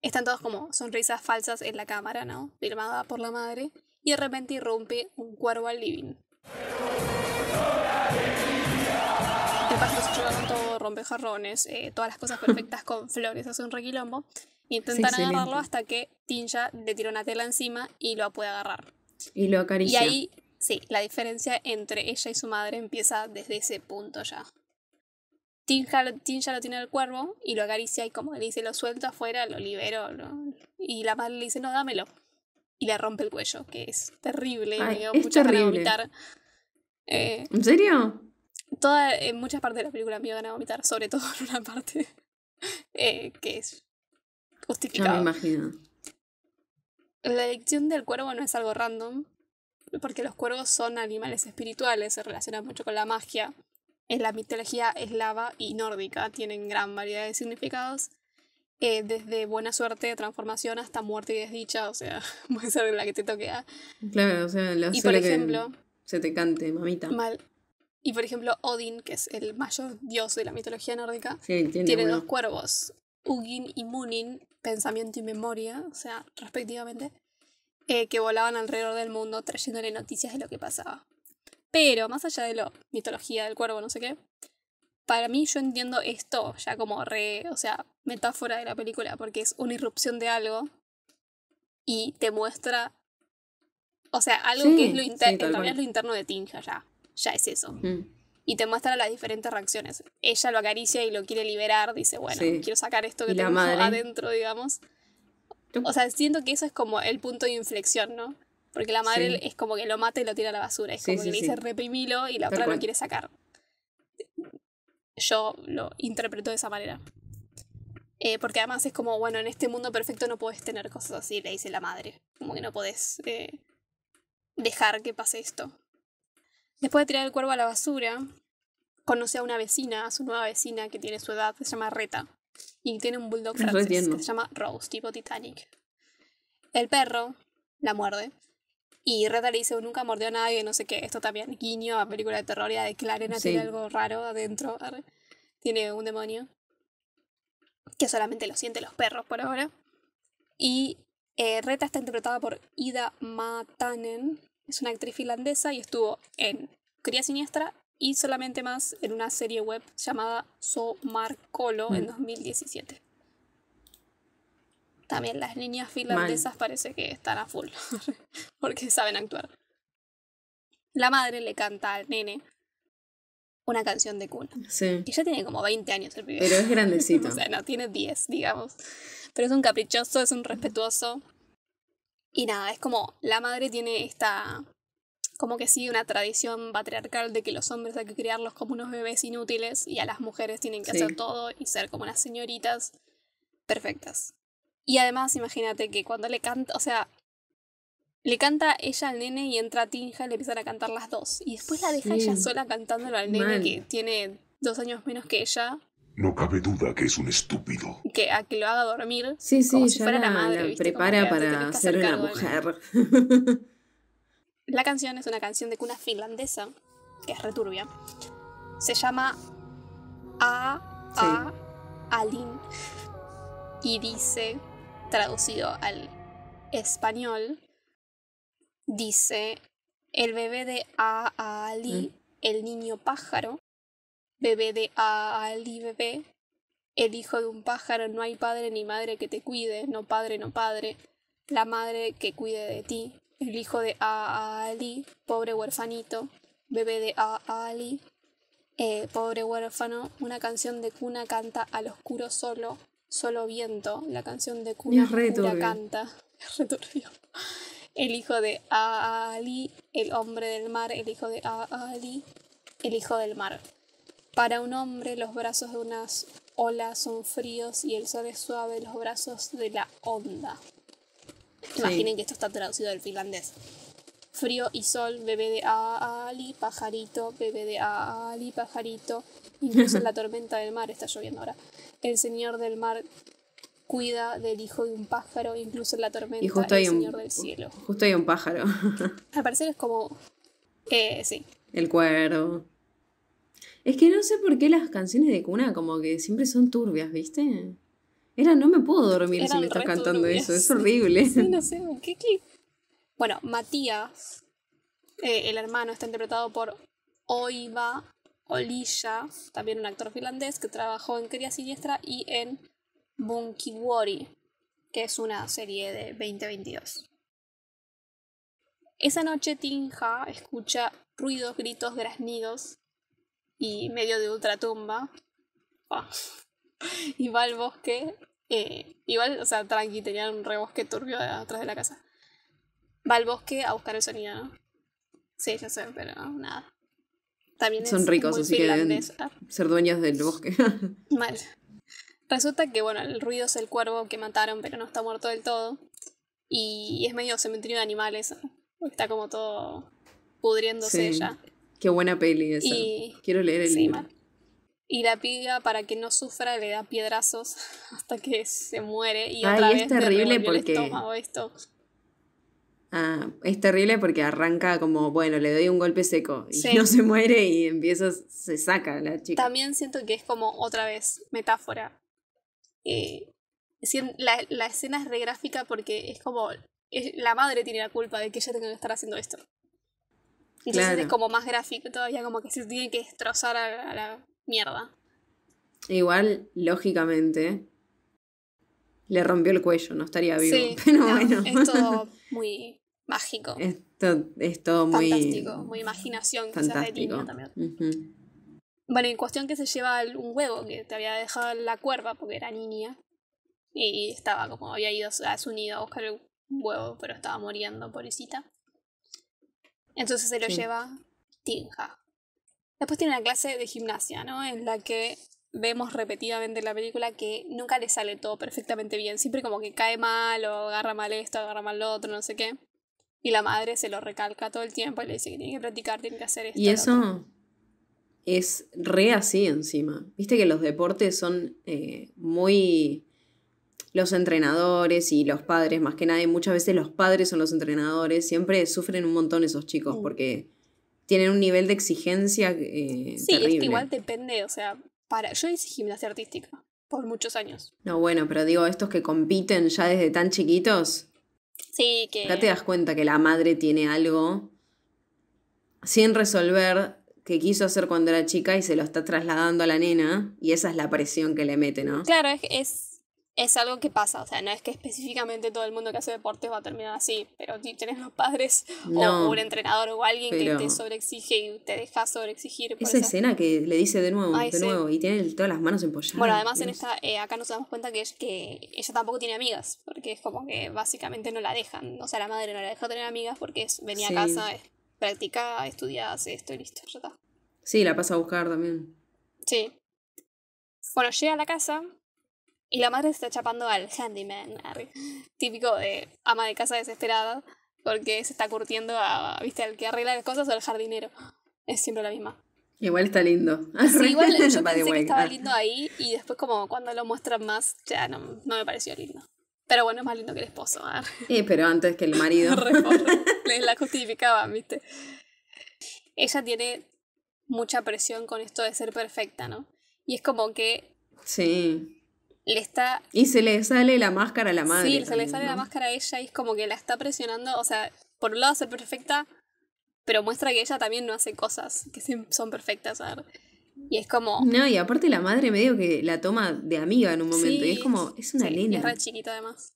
Speaker 2: Están todos como sonrisas falsas en la cámara, ¿no? Firmada por la madre. Y de repente irrumpe un cuervo al living. De todo rompejarrones, eh, todas las cosas perfectas con flores, hace un requilombo. Y intentan agarrarlo hasta que Tinja le tira una tela encima y lo puede agarrar.
Speaker 1: Y lo acaricia. Y ahí,
Speaker 2: sí, la diferencia entre ella y su madre empieza desde ese punto ya. Tinja, lo tiene el cuervo y lo acaricia y como le dice, lo suelto afuera, lo libero. Y la madre le dice, no, dámelo y le rompe el cuello, que es terrible. me es mucha vomitar.
Speaker 1: Eh, ¿En serio?
Speaker 2: en muchas partes de la película me iban a vomitar, sobre todo en una parte eh, que es
Speaker 1: justificada. imagino.
Speaker 2: La elección del cuervo no es algo random, porque los cuervos son animales espirituales, se relacionan mucho con la magia. En la mitología eslava y nórdica tienen gran variedad de significados eh, desde buena suerte, transformación, hasta muerte y desdicha, o sea, puede ser la que te toque. ¿ah?
Speaker 1: Claro, o sea, la y por ejemplo, se te cante, mamita. Mal.
Speaker 2: Y por ejemplo, Odin, que es el mayor dios de la mitología nórdica, tiene, dos cuervos, Ugin y Munin, pensamiento y memoria, o sea, respectivamente, eh, que volaban alrededor del mundo trayéndole noticias de lo que pasaba. Pero más allá de la mitología del cuervo, no sé qué, para mí yo entiendo esto ya como re, o sea, metáfora de la película, porque es una irrupción de algo y te muestra, o sea, algo que es lo, es lo interno de Tinja ya, ya es eso. Mm. Y te muestra las diferentes reacciones. Ella lo acaricia y lo quiere liberar, dice, bueno, quiero sacar esto que tengo adentro, digamos. O sea, siento que eso es como el punto de inflexión, ¿no? Porque la madre es como que lo mata y lo tira a la basura. Es como que le dice reprimilo y la otra lo quiere sacar. Yo lo interpreto de esa manera. Eh, porque además es como, bueno, en este mundo perfecto no puedes tener cosas así, le dice la madre. Como que no podés eh, dejar que pase esto. Después de tirar el cuervo a la basura, conoce a una vecina, a su nueva vecina que tiene su edad, se llama Reta. Y tiene un bulldog francés que se llama Rose, tipo Titanic. El perro la muerde y Reta le dice, oh, nunca mordió a nadie, no sé qué. Esto también, guiño a película de terror y a de la arena tiene algo raro adentro. Tiene un demonio. Que solamente lo sienten los perros por ahora. Y eh, Reta está interpretada por Ida Matanen. Es una actriz finlandesa y estuvo en Cría Siniestra y solamente más en una serie web llamada So Colo en 2017. Mm también las niñas finlandesas parece que están a full, porque saben actuar. La madre le canta al nene una canción de cuna. Y ya tiene como 20 años el bebé. Pero es grandecito. o sea, no, tiene 10, digamos. Pero es un caprichoso, es un respetuoso. Y nada, es como la madre tiene esta como que sigue una tradición patriarcal de que los hombres hay que criarlos como unos bebés inútiles y a las mujeres tienen que hacer todo y ser como unas señoritas perfectas. Y además, imagínate que cuando le canta, o sea, le canta ella al nene y entra Tinja y le empiezan a cantar las dos. Y después la deja ella sola cantándolo al nene que tiene dos años menos que ella.
Speaker 1: No cabe duda que es un estúpido.
Speaker 2: Que a que lo haga dormir. Sí, sí, como si ya fuera la, madre. prepara para ser una mujer. la canción es una canción de cuna finlandesa, que es returbia. Se llama A A Alin. Y dice traducido al español, dice el bebé de A mm. el niño pájaro, bebé de A bebé, el hijo de un pájaro, no hay padre ni madre que te cuide, no padre, no padre, la madre que cuide de ti, el hijo de A pobre huérfanito bebé de A eh, pobre huérfano, una canción de cuna canta al oscuro solo, Solo Viento, la canción de Kuna, la canta. El hijo de Ali, el hombre del mar, el hijo de Aali, el hijo del mar. Para un hombre los brazos de unas olas son fríos y el sol es suave los brazos de la onda. Imaginen que esto está traducido del finlandés. Frío y sol, bebé de Ali, pajarito, bebé de Ali, pajarito. Incluso en la tormenta del mar está lloviendo ahora el señor del mar cuida del hijo de un pájaro, incluso en la tormenta, y justo el señor del cielo.
Speaker 1: Justo hay un pájaro. Al parecer es como... Eh, sí. El cuero. Es que no sé por qué las canciones de cuna como que siempre son turbias, ¿viste? Era, no me puedo dormir si me estás cantando eso, es horrible. Sí, no sé, ¿qué, Bueno,
Speaker 2: Matías, eh, el hermano, está interpretado por Oiva Olisha, también un actor finlandés que trabajó en Cría Siniestra y en Wari, que es una serie de 2022. Esa noche Tinja escucha ruidos, gritos, graznidos y medio de ultratumba. y va al bosque. Eh, igual, o sea, tranqui, tenía un rebosque turbio atrás de la casa. Va al bosque a buscar el sonido, Sí, ya sé, pero nada. Son ricos, así que deben ah.
Speaker 1: ser dueños del bosque.
Speaker 2: Mal. Resulta que, bueno, el ruido es el cuervo que mataron, pero no está muerto del todo. Y es medio cementerio de animales. Está como todo pudriéndose ya.
Speaker 1: Qué buena peli esa. Quiero leer el libro.
Speaker 2: Y la piga, para que no sufra, le da piedrazos hasta que se muere. Y Ay, otra es terrible porque...
Speaker 1: Ah, es terrible porque arranca como, bueno, le doy un golpe seco y no se muere y empieza, se saca la chica.
Speaker 2: También siento que es como otra vez metáfora. Eh, la, la, escena es regráfica porque es como, la madre tiene la culpa de que ella tenga que estar haciendo esto. Entonces es como más gráfico todavía, como que se tiene que destrozar a, la mierda.
Speaker 1: Igual, lógicamente, le rompió el cuello, no estaría vivo. pero
Speaker 2: bueno. Es todo muy mágico.
Speaker 1: Es, todo muy... Fantástico, muy
Speaker 2: imaginación que se también. Bueno, en cuestión que se lleva un huevo que te había dejado la cuerva porque era niña. Y estaba como, había ido a su nido a buscar el huevo, pero estaba muriendo, pobrecita. Entonces se lo lleva Tinja. Después tiene una clase de gimnasia, ¿no? En la que vemos repetidamente en la película que nunca le sale todo perfectamente bien. Siempre como que cae mal o agarra mal esto, agarra mal lo otro, no sé qué. Y la madre se lo recalca todo el tiempo y le dice que tiene que practicar, tiene que hacer esto. Y eso
Speaker 1: es re así encima. Viste que los deportes son eh, muy... Los entrenadores y los padres, más que nada, muchas veces los padres son los entrenadores, siempre sufren un montón esos chicos mm. porque tienen un nivel de exigencia eh, sí, es que igual
Speaker 2: depende, o sea, para yo hice gimnasia artística por muchos años.
Speaker 1: No, bueno, pero digo, estos que compiten ya desde tan chiquitos, ya te das cuenta que la madre tiene algo sin resolver que quiso hacer cuando era chica y se lo está trasladando a la nena y esa es la presión que le mete, ¿no?
Speaker 2: Claro, es es algo que pasa, o sea, no es que específicamente todo el mundo que hace deportes va a terminar así, pero si tienes los padres o un entrenador o alguien que te sobreexige y te deja sobreexigir. esa, escena
Speaker 1: que le dice de nuevo, de nuevo, y tiene todas las manos empolladas. Bueno, además en esta,
Speaker 2: eh, acá nos damos cuenta que, es que ella tampoco tiene amigas, porque es como que básicamente no la dejan, o sea, la madre no la deja tener amigas porque venía a casa, practicaba practica, estudia, esto y listo, está.
Speaker 1: Sí, la pasa a buscar también.
Speaker 2: Sí. Bueno, llega a la casa, y la madre está chapando al handyman, típico de ama de casa desesperada, porque se está curtiendo a, ¿viste? al que arregla las cosas o al jardinero. Es siempre la misma.
Speaker 1: Igual está lindo. Sí, igual yo pensé que estaba lindo
Speaker 2: ahí y después como cuando lo muestran más, ya no, me pareció lindo. Pero bueno, es más lindo que el esposo.
Speaker 1: Sí, eh, pero antes que el marido.
Speaker 2: Les la justificaban, ¿viste? Ella tiene mucha presión con esto de ser perfecta, ¿no? Y es como que...
Speaker 1: Sí le está... Y se le sale la máscara a la madre. Sí, se le sale la
Speaker 2: máscara a ella y es como que la está presionando, o sea, por un lado ser perfecta, pero muestra que ella también no hace cosas que son perfectas, Y es como... No, y
Speaker 1: aparte la madre medio que la toma de amiga en un momento y es como, es una lena Es re
Speaker 2: chiquita además.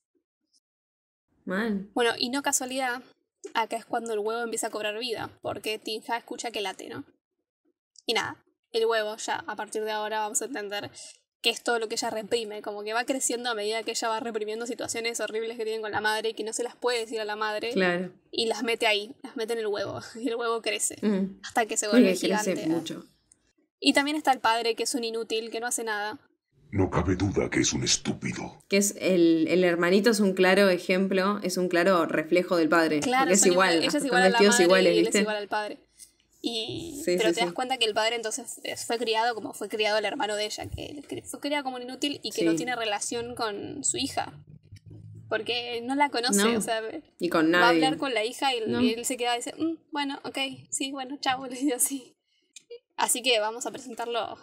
Speaker 2: Mal. Bueno, y no casualidad, acá es cuando el huevo empieza a cobrar vida, porque Tinja escucha que late, ¿no? Y nada, el huevo ya a partir de ahora vamos a entender es todo lo que ella reprime, como que va creciendo a medida que ella va reprimiendo situaciones horribles que tienen con la madre y que no se las puede decir a la madre. Y las mete ahí, las mete en el huevo y el huevo crece mm. hasta que se vuelve gigante. Y también está el padre que es un inútil, que no hace nada.
Speaker 1: No cabe duda que es un estúpido. Que es el, hermanito es un claro ejemplo, es un claro reflejo del padre. Claro, es igual, ella es igual a la madre es igual al padre. Y, pero te das
Speaker 2: cuenta que el padre entonces fue criado como fue criado el hermano de ella, que fue criado como un inútil y que no tiene relación con su hija. Porque no la conoce, o sea, y con nadie. va a hablar con la hija y, él se queda y dice, mm, bueno, ok, sí, bueno, chao, le así. Así que vamos a presentarlo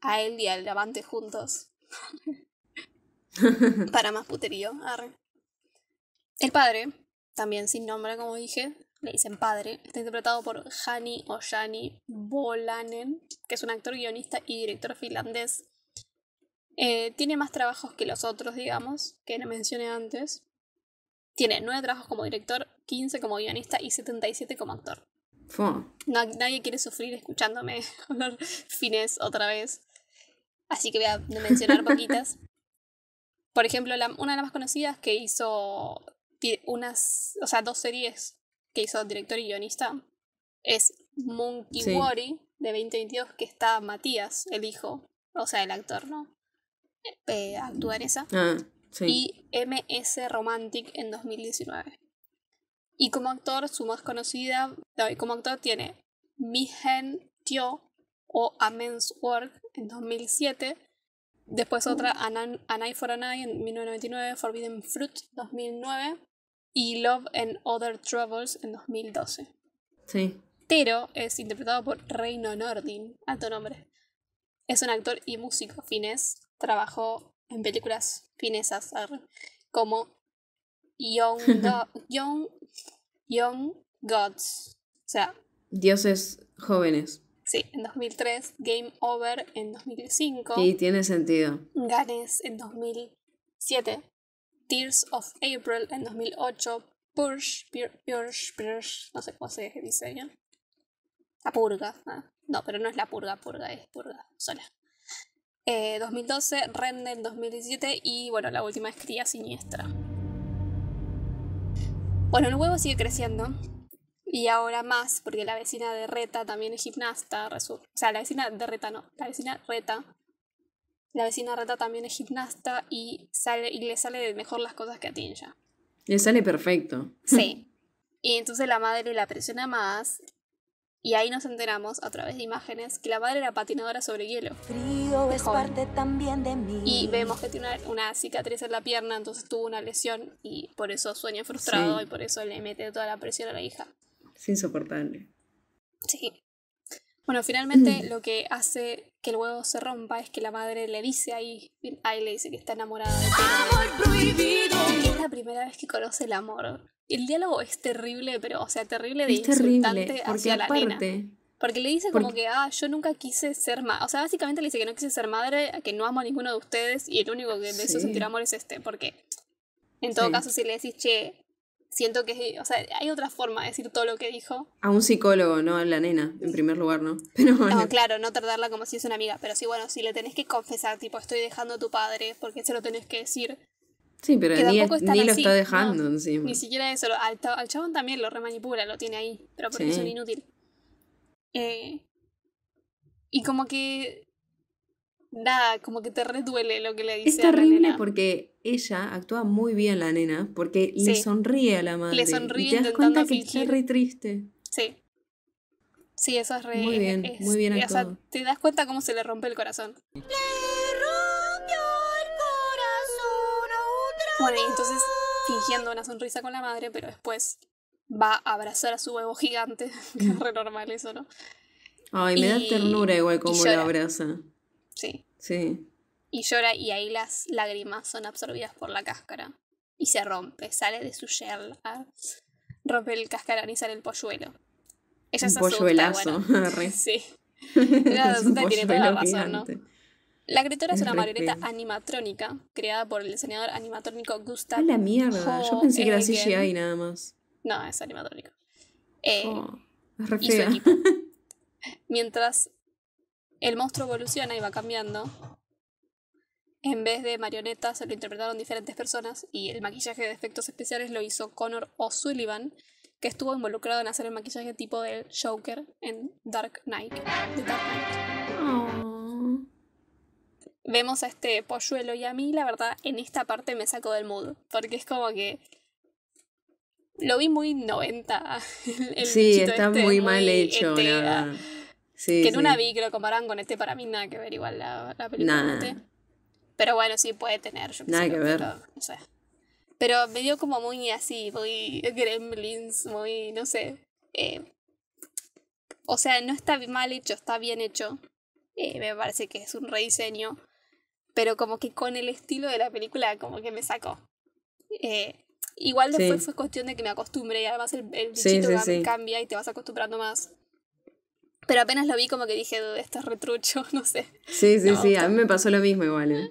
Speaker 2: a él y al levante juntos. Para más puterío. El padre, también sin nombre, como dije, le dicen padre, está interpretado por Hani Ojani Bolanen, que es un actor, guionista y director finlandés. Eh, tiene más trabajos que los otros, digamos, que no mencioné antes. Tiene nueve trabajos como director, 15 como guionista y 77 como actor. nadie quiere sufrir escuchándome hablar finés otra vez. Así que voy a mencionar poquitas. Por ejemplo, una de las más conocidas que hizo unas, o sea, dos series que hizo director y guionista, es Monkey Worry de 2022, que está Matías, el hijo, o sea, el actor, ¿no? Eh, actúa en esa. Ah, sí. Y MS Romantic en 2019. Y como actor, su más conocida, como actor tiene Mihen Tio o Amen's Work en 2007. Después otra, Eye mm. for an en 1999, Forbidden Fruit 2009 y Love and Other Troubles en 2012. Sí. Tero es interpretado por Reino Nordin, alto nombre. Es un actor y músico finés. Trabajó en películas finesas como Young, Young, Young Gods. O sea.
Speaker 1: Dioses jóvenes.
Speaker 2: Sí, en 2003, Game Over en 2005. Y tiene sentido. Ganes en 2007. Tears of April en 2008, Purge, Purge, Purge, no sé cómo se dice, La purga. Ah, no, pero no es la purga, purga es purga sola. Eh, 2012, en 2017 y bueno, la última es Cría Siniestra. Bueno, el huevo sigue creciendo y ahora más porque la vecina de Reta también es gimnasta, resulta. O sea, la vecina de Reta no, la vecina Reta la vecina rata también es gimnasta y, sale, y le sale mejor las cosas que a Tinja.
Speaker 1: Le sale perfecto.
Speaker 2: Sí. Y entonces la madre la presiona más y ahí nos enteramos a través de imágenes que la madre era patinadora sobre hielo. Frío es parte también de mí. Y vemos que tiene una, cicatriz en la pierna, entonces tuvo una lesión y por eso sueña frustrado y por eso le mete toda la presión a la hija.
Speaker 1: Es insoportable.
Speaker 2: Sí. Bueno, finalmente mm. lo que hace que el huevo se rompa es que la madre le dice ahí, ahí le dice que está enamorada de Amor es la primera vez que conoce el amor. El diálogo es terrible, pero, o sea, terrible de insultante hacia la Porque le dice como que, ah, yo nunca quise ser madre. O sea, básicamente le dice que no quise ser madre, que no amo a ninguno de ustedes y el único que de hizo sentir amor es este. Porque en todo caso, si le decís, che, siento que, eh, o sea, hay otra forma de decir todo lo que dijo.
Speaker 1: A un psicólogo, no a la nena, en primer lugar, ¿no?
Speaker 2: No, claro, no tratarla como si es una amiga, pero sí, bueno, si le tenés que confesar, tipo, estoy dejando a tu padre, porque se lo tenés que decir.
Speaker 1: Sí, pero ni, lo está dejando Ni
Speaker 2: siquiera eso, al, chabón también lo remanipula, lo tiene ahí, pero porque es un inútil. Eh, y como que nada, como que te reduele lo que le dice. Es
Speaker 1: a porque ella actúa muy bien la nena, porque le sonríe a la madre. Le sonríe y te das cuenta que es re triste.
Speaker 2: Sí. Sí, eso es re. Muy bien, muy bien actuado. te das cuenta cómo se le rompe el corazón. Le rompió el corazón a otra Bueno, y entonces fingiendo una sonrisa con la madre, pero después va a abrazar a su huevo gigante, que es mm. re normal eso, ¿no?
Speaker 1: Ay, me da ternura igual como la abraza. Sí.
Speaker 2: Y llora y ahí las lágrimas son absorbidas por la cáscara. Y se rompe, sale de su shell. rompe el cascarón y sale el polluelo.
Speaker 1: Ella Un se polluelazo. sí.
Speaker 2: tiene toda la razón, La criatura es, una marioneta animatrónica creada por el diseñador animatrónico Gustavo. ¡A la mierda! Yo pensé que era CGI
Speaker 1: nada más.
Speaker 2: No, es animatrónico. Eh, oh, Mientras el monstruo evoluciona y va cambiando. En vez de marionetas, se lo interpretaron diferentes personas y el maquillaje de efectos especiales lo hizo Connor O'Sullivan, que estuvo involucrado en hacer el maquillaje tipo del Joker en Dark Knight. Vemos a este polluelo y a mí, la verdad, en esta parte me saco del mood, porque es como que lo vi muy 90. sí, está este muy mal hecho
Speaker 1: que en una vi
Speaker 2: que lo comparan con este, para mí nada que ver igual la, la película. Este. Pero bueno, sí puede tener. Yo nada que ver. Pero, no sé. Pero me dio como muy así, muy gremlins, muy, no sé. Eh, o sea, no está mal hecho, está bien hecho. Eh, me parece que es un rediseño. Pero como que con el estilo de la película, como que me sacó. Eh, igual después fue cuestión de que me acostumbre y además el, el bichito cambia y te vas acostumbrando más. Pero apenas lo vi como que dije, esto es retrucho, no sé.
Speaker 1: Sí, sí, sí, a mí me pasó lo mismo igual. ¿eh?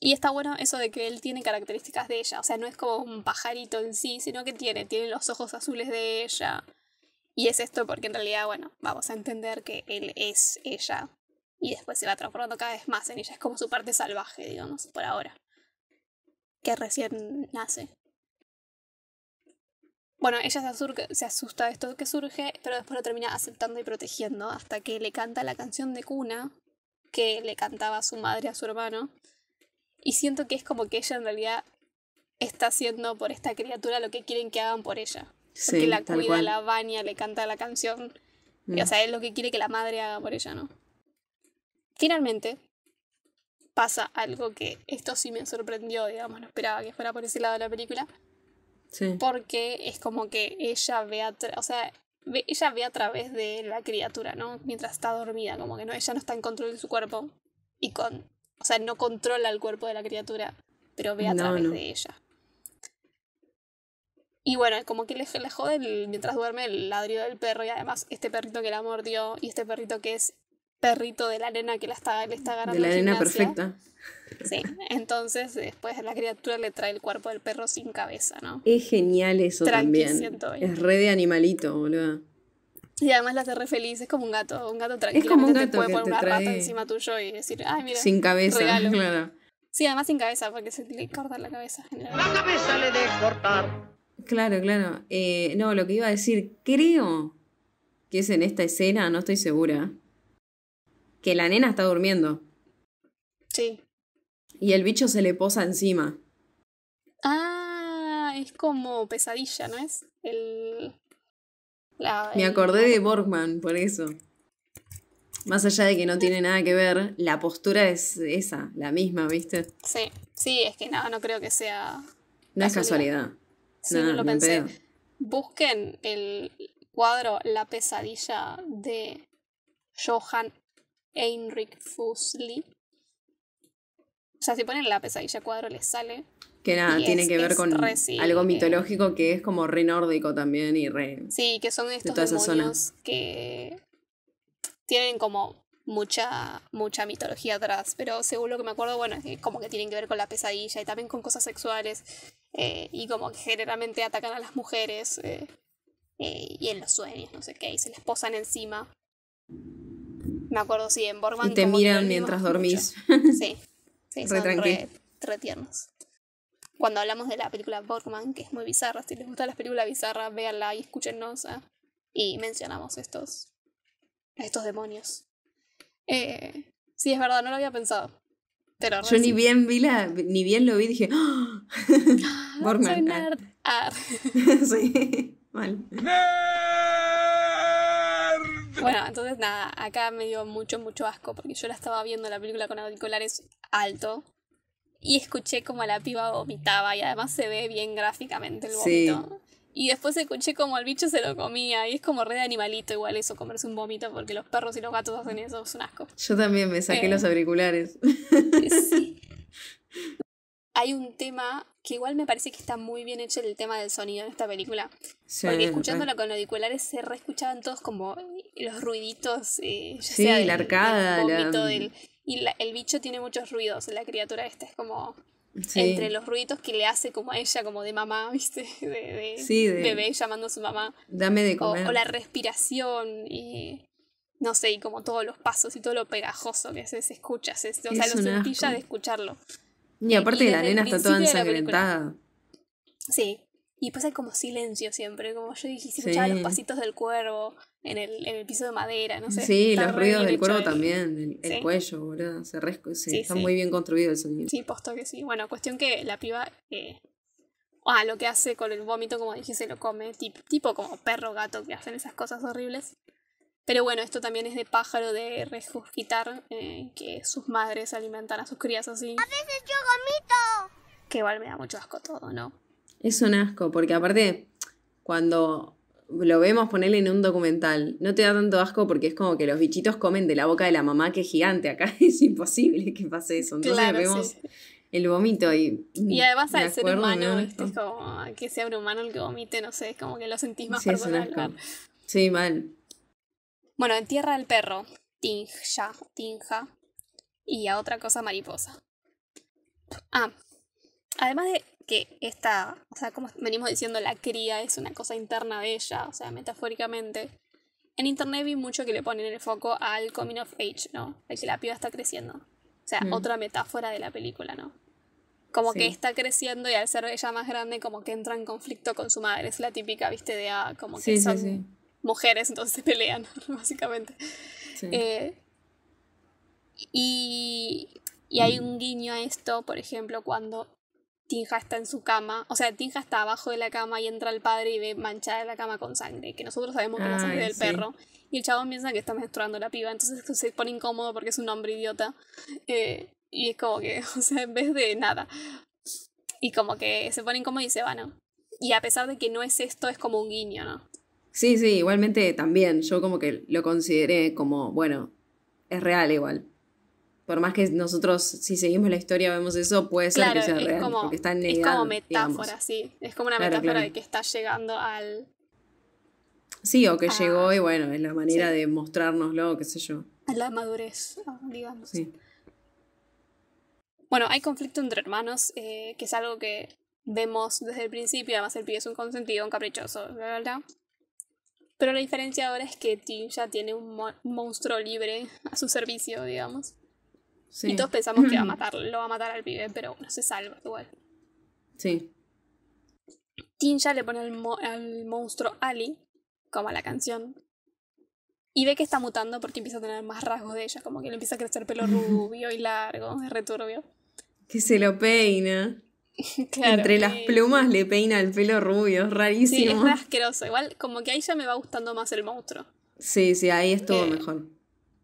Speaker 2: Y está bueno eso de que él tiene características de ella, o sea, no es como un pajarito en sí, sino que tiene, tiene los ojos azules de ella. Y es esto porque en realidad, bueno, vamos a entender que él es ella y después se va transformando cada vez más en ella, es como su parte salvaje, digamos, por ahora, que recién nace. Bueno, ella se, asusta de esto que surge, pero después lo termina aceptando y protegiendo hasta que le canta la canción de cuna que le cantaba su madre, a su hermano. Y siento que es como que ella en realidad está haciendo por esta criatura lo que quieren que hagan por ella. porque que la cuida, la baña, le canta la canción. O mm. sea, es lo que quiere que la madre haga por ella, ¿no? Finalmente, pasa algo que esto sí me sorprendió, digamos, no esperaba que fuera por ese lado de la película porque es como que ella ve a o sea, ve ella ve a través de la criatura, ¿no? Mientras está dormida, como que no, ella no está en control de su cuerpo y con, o sea, no controla el cuerpo de la criatura, pero ve a través de ella. Y bueno, es como que le, le jode mientras duerme el ladrido del perro y además este perrito que la mordió y este perrito que es perrito de la arena que la está, le está ganando. la arena perfecta. Sí, entonces después la criatura le trae el cuerpo del perro sin cabeza, ¿no?
Speaker 1: Es genial eso Tranqui, también. Es re de animalito, boludo.
Speaker 2: Y además la hace re feliz, es como un gato, un gato tranquilo. Es como un gato te puede poner una rata encima tuyo y decir, ay, mira. Sin cabeza,
Speaker 1: claro.
Speaker 2: Sí, además sin cabeza, porque se tiene que cortar la cabeza. La cabeza le de cortar.
Speaker 1: Claro, claro. Eh, no, lo que iba a decir, creo que es en esta escena, no estoy segura que la nena está durmiendo. Sí. Y el bicho se le posa encima.
Speaker 2: Ah, es como pesadilla, ¿no es? El... Me
Speaker 1: acordé de Borgman, por eso. Más allá de que no tiene nada que ver, la postura es esa, la misma, ¿viste? Sí,
Speaker 2: sí, es que no, no creo que sea.
Speaker 1: No es casualidad.
Speaker 2: Sí, no, lo pensé. Busquen el cuadro La pesadilla de Johan Heinrich Fusli. O sea, si ponen la pesadilla cuadro les sale.
Speaker 1: Que nada, tiene que ver con algo mitológico que es como re nórdico también y re. Sí,
Speaker 2: que son estos demonios que tienen como mucha, mucha mitología atrás. Pero según lo que me acuerdo, bueno, es como que tienen que ver con la pesadilla y también con cosas sexuales. Eh, y como que generalmente atacan a las mujeres eh, eh, y en los sueños, no sé qué, y se les posan encima. Me acuerdo, sí, en Borgman. Y te miran mientras dormís. Sí, sí, re son Cuando hablamos de la película Borgman, que es muy bizarra, si les gustan las películas bizarras, véanla y escúchennos. Ah, y mencionamos estos, estos demonios. Eh, sí, es verdad, no lo había pensado. Pero Yo ni bien
Speaker 1: vi la, ni bien lo vi, dije, ¡Ah!". ah, Borgman sí, mal.
Speaker 2: Bueno, entonces nada, acá me dio mucho, mucho asco porque yo la estaba viendo la película con auriculares alto y escuché como la piba vomitaba y además se ve bien gráficamente el vómito. Y después escuché como el bicho se lo comía y es como re de animalito igual eso, comerse un vómito porque los perros y los gatos hacen eso, es un asco.
Speaker 1: Yo también me saqué eh. los auriculares. Sí.
Speaker 2: hay un tema que igual me parece que está muy bien hecho el tema del sonido en esta película. Porque escuchándolo con auriculares se reescuchaban todos como eh, los ruiditos, sí, arcada, y el bicho tiene muchos ruidos, la criatura esta es como entre los ruidos que le hace como a ella, como de mamá, ¿viste? De, bebé llamando a su mamá.
Speaker 1: Dame de comer. O, la
Speaker 2: respiración. y no sé, y como todos los pasos y todo lo pegajoso que se, escucha, o sea, lo sentilla de escucharlo.
Speaker 1: Y aparte la nena está toda ensangrentada.
Speaker 2: Sí. Y pues hay como silencio siempre, como yo dije, escuchaba los pasitos del cuervo en el, en el, piso de madera, no sé. Sí, los ruidos del cuervo
Speaker 1: también, el, cuello, boludo, se resco, está muy bien construido el sonido. Sí,
Speaker 2: posto que sí. Bueno, cuestión que la piba, eh, ah, lo que hace con el vómito, como dije, se lo come, tipo, tipo como perro, gato, que hacen esas cosas horribles. Pero bueno, esto también es de pájaro de resucitar, eh, que sus madres alimentan a sus crías así. ¡A veces yo gomito!
Speaker 1: Que igual me da mucho asco todo, ¿no? Es un asco, porque aparte, cuando lo vemos ponerle en un documental, no te da tanto asco porque es como que los bichitos comen de la boca de la mamá que es gigante. Acá es imposible que pase eso. Entonces vemos el vomito y. Mm, y además al ser humano, Es como
Speaker 2: ah, que sea un humano el que vomite, no sé, es como que lo sentís más personal.
Speaker 1: Sí, mal.
Speaker 2: Bueno, Tierra al perro, tinja, tinja, y a otra cosa mariposa. Ah, además de que esta, o sea, como venimos diciendo, la cría es una cosa interna de ella, o sea, metafóricamente. En internet vi mucho que le ponen el foco al coming of age, ¿no? El que la piba está creciendo. O sea, mm. otra metáfora de la película, ¿no?
Speaker 1: Como que está
Speaker 2: creciendo y al ser ella más grande, como que entra en conflicto con su madre. Es la típica, viste, de a ah, como que sí, sí, mujeres, entonces se pelean, básicamente. Eh, y, hay un guiño a esto, por ejemplo, cuando Tinja está en su cama, o sea, Tinja está abajo de la cama y entra el padre y ve manchada la cama con sangre, que nosotros sabemos que es sangre del perro, y el chavo piensa que está menstruando la piba, entonces se pone incómodo porque es un hombre idiota, eh, y es como que, o sea, en vez de nada. Y como que se pone incómodo y se va, Y a pesar de que no es esto, es como un guiño, ¿no?
Speaker 1: Sí, sí, igualmente también. Yo como que lo consideré como, bueno, es real igual. Por más que nosotros, si seguimos la historia, vemos eso, puede ser que sea es real. Como, es como metáfora,
Speaker 2: sí. Es como una metáfora de que está llegando al.
Speaker 1: Sí, o que llegó y bueno, es la manera de mostrárnoslo, qué sé yo.
Speaker 2: A la madurez, digamos. Bueno, hay conflicto entre hermanos, eh, que es algo que vemos desde el principio. Además, el pie es un consentido, un caprichoso, ¿verdad? verdad pero la diferencia ahora es que Tim ya tiene un monstruo libre a su servicio, digamos. Y todos pensamos que a matarlo lo va a matar al pibe, pero no se salva igual. Sí. Tim ya le pone al, monstruo Ali, como a la canción, y ve que está mutando porque empieza a tener más rasgos de ella, como que le empieza a crecer pelo rubio y largo, es returbio.
Speaker 1: Que se lo peina. Entre las plumas le peina el pelo rubio, es rarísimo. es
Speaker 2: asqueroso. Igual, como que a ella me va gustando más el monstruo.
Speaker 1: Sí, sí, ahí es todo mejor.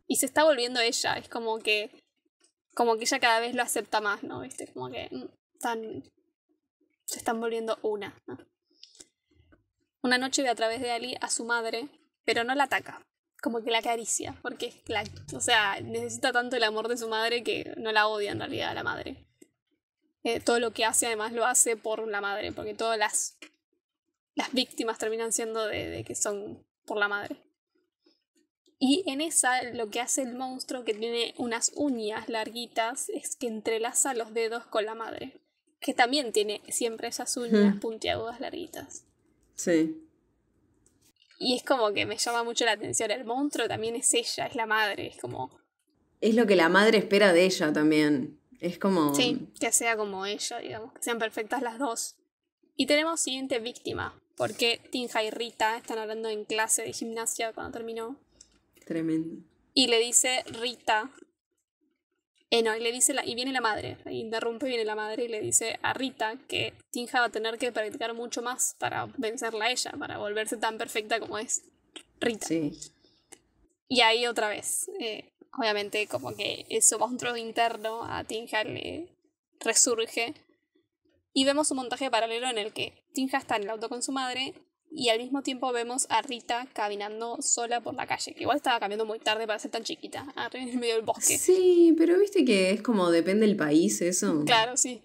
Speaker 2: Y se está volviendo ella, es como que. Como que ella cada vez lo acepta más, ¿no? ¿Viste? Como que. Están. Mm, se están volviendo una, Una noche ve a través de Ali a su madre, pero no la ataca. Como que la acaricia, porque o sea, necesita tanto el amor de su madre que no la odia en realidad a la madre. Eh, todo lo que hace además lo hace por la madre, porque todas las, las víctimas terminan siendo de, que son por la madre. Y en esa lo que hace el monstruo que tiene unas uñas larguitas es que entrelaza los dedos con la madre, que también tiene siempre esas uñas hmm. puntiagudas larguitas. Sí. Y es como que me llama mucho la atención, el monstruo también es ella, es la madre, es como...
Speaker 1: Es lo que la madre espera de ella también. Es como. Sí,
Speaker 2: que sea como ella, digamos, que sean perfectas las dos. Y tenemos siguiente víctima, porque Tinja y Rita están hablando en clase de gimnasia cuando terminó. Tremendo. Y le dice Rita. Eh, no, y le dice la, y viene la madre, e interrumpe y viene la madre y le dice a Rita que Tinja va a tener que practicar mucho más para vencerla a ella, para volverse tan perfecta como es Rita. Sí. Y ahí otra vez, eh, obviamente como que ese monstruo interno a Tinja le resurge. Y vemos un montaje paralelo en el que Tinja está en el auto con su madre y al mismo tiempo vemos a Rita caminando sola por la calle, que igual estaba caminando muy tarde para ser tan chiquita, arriba en el medio del bosque.
Speaker 1: Sí, pero viste que es como depende del país eso. Claro,
Speaker 2: sí.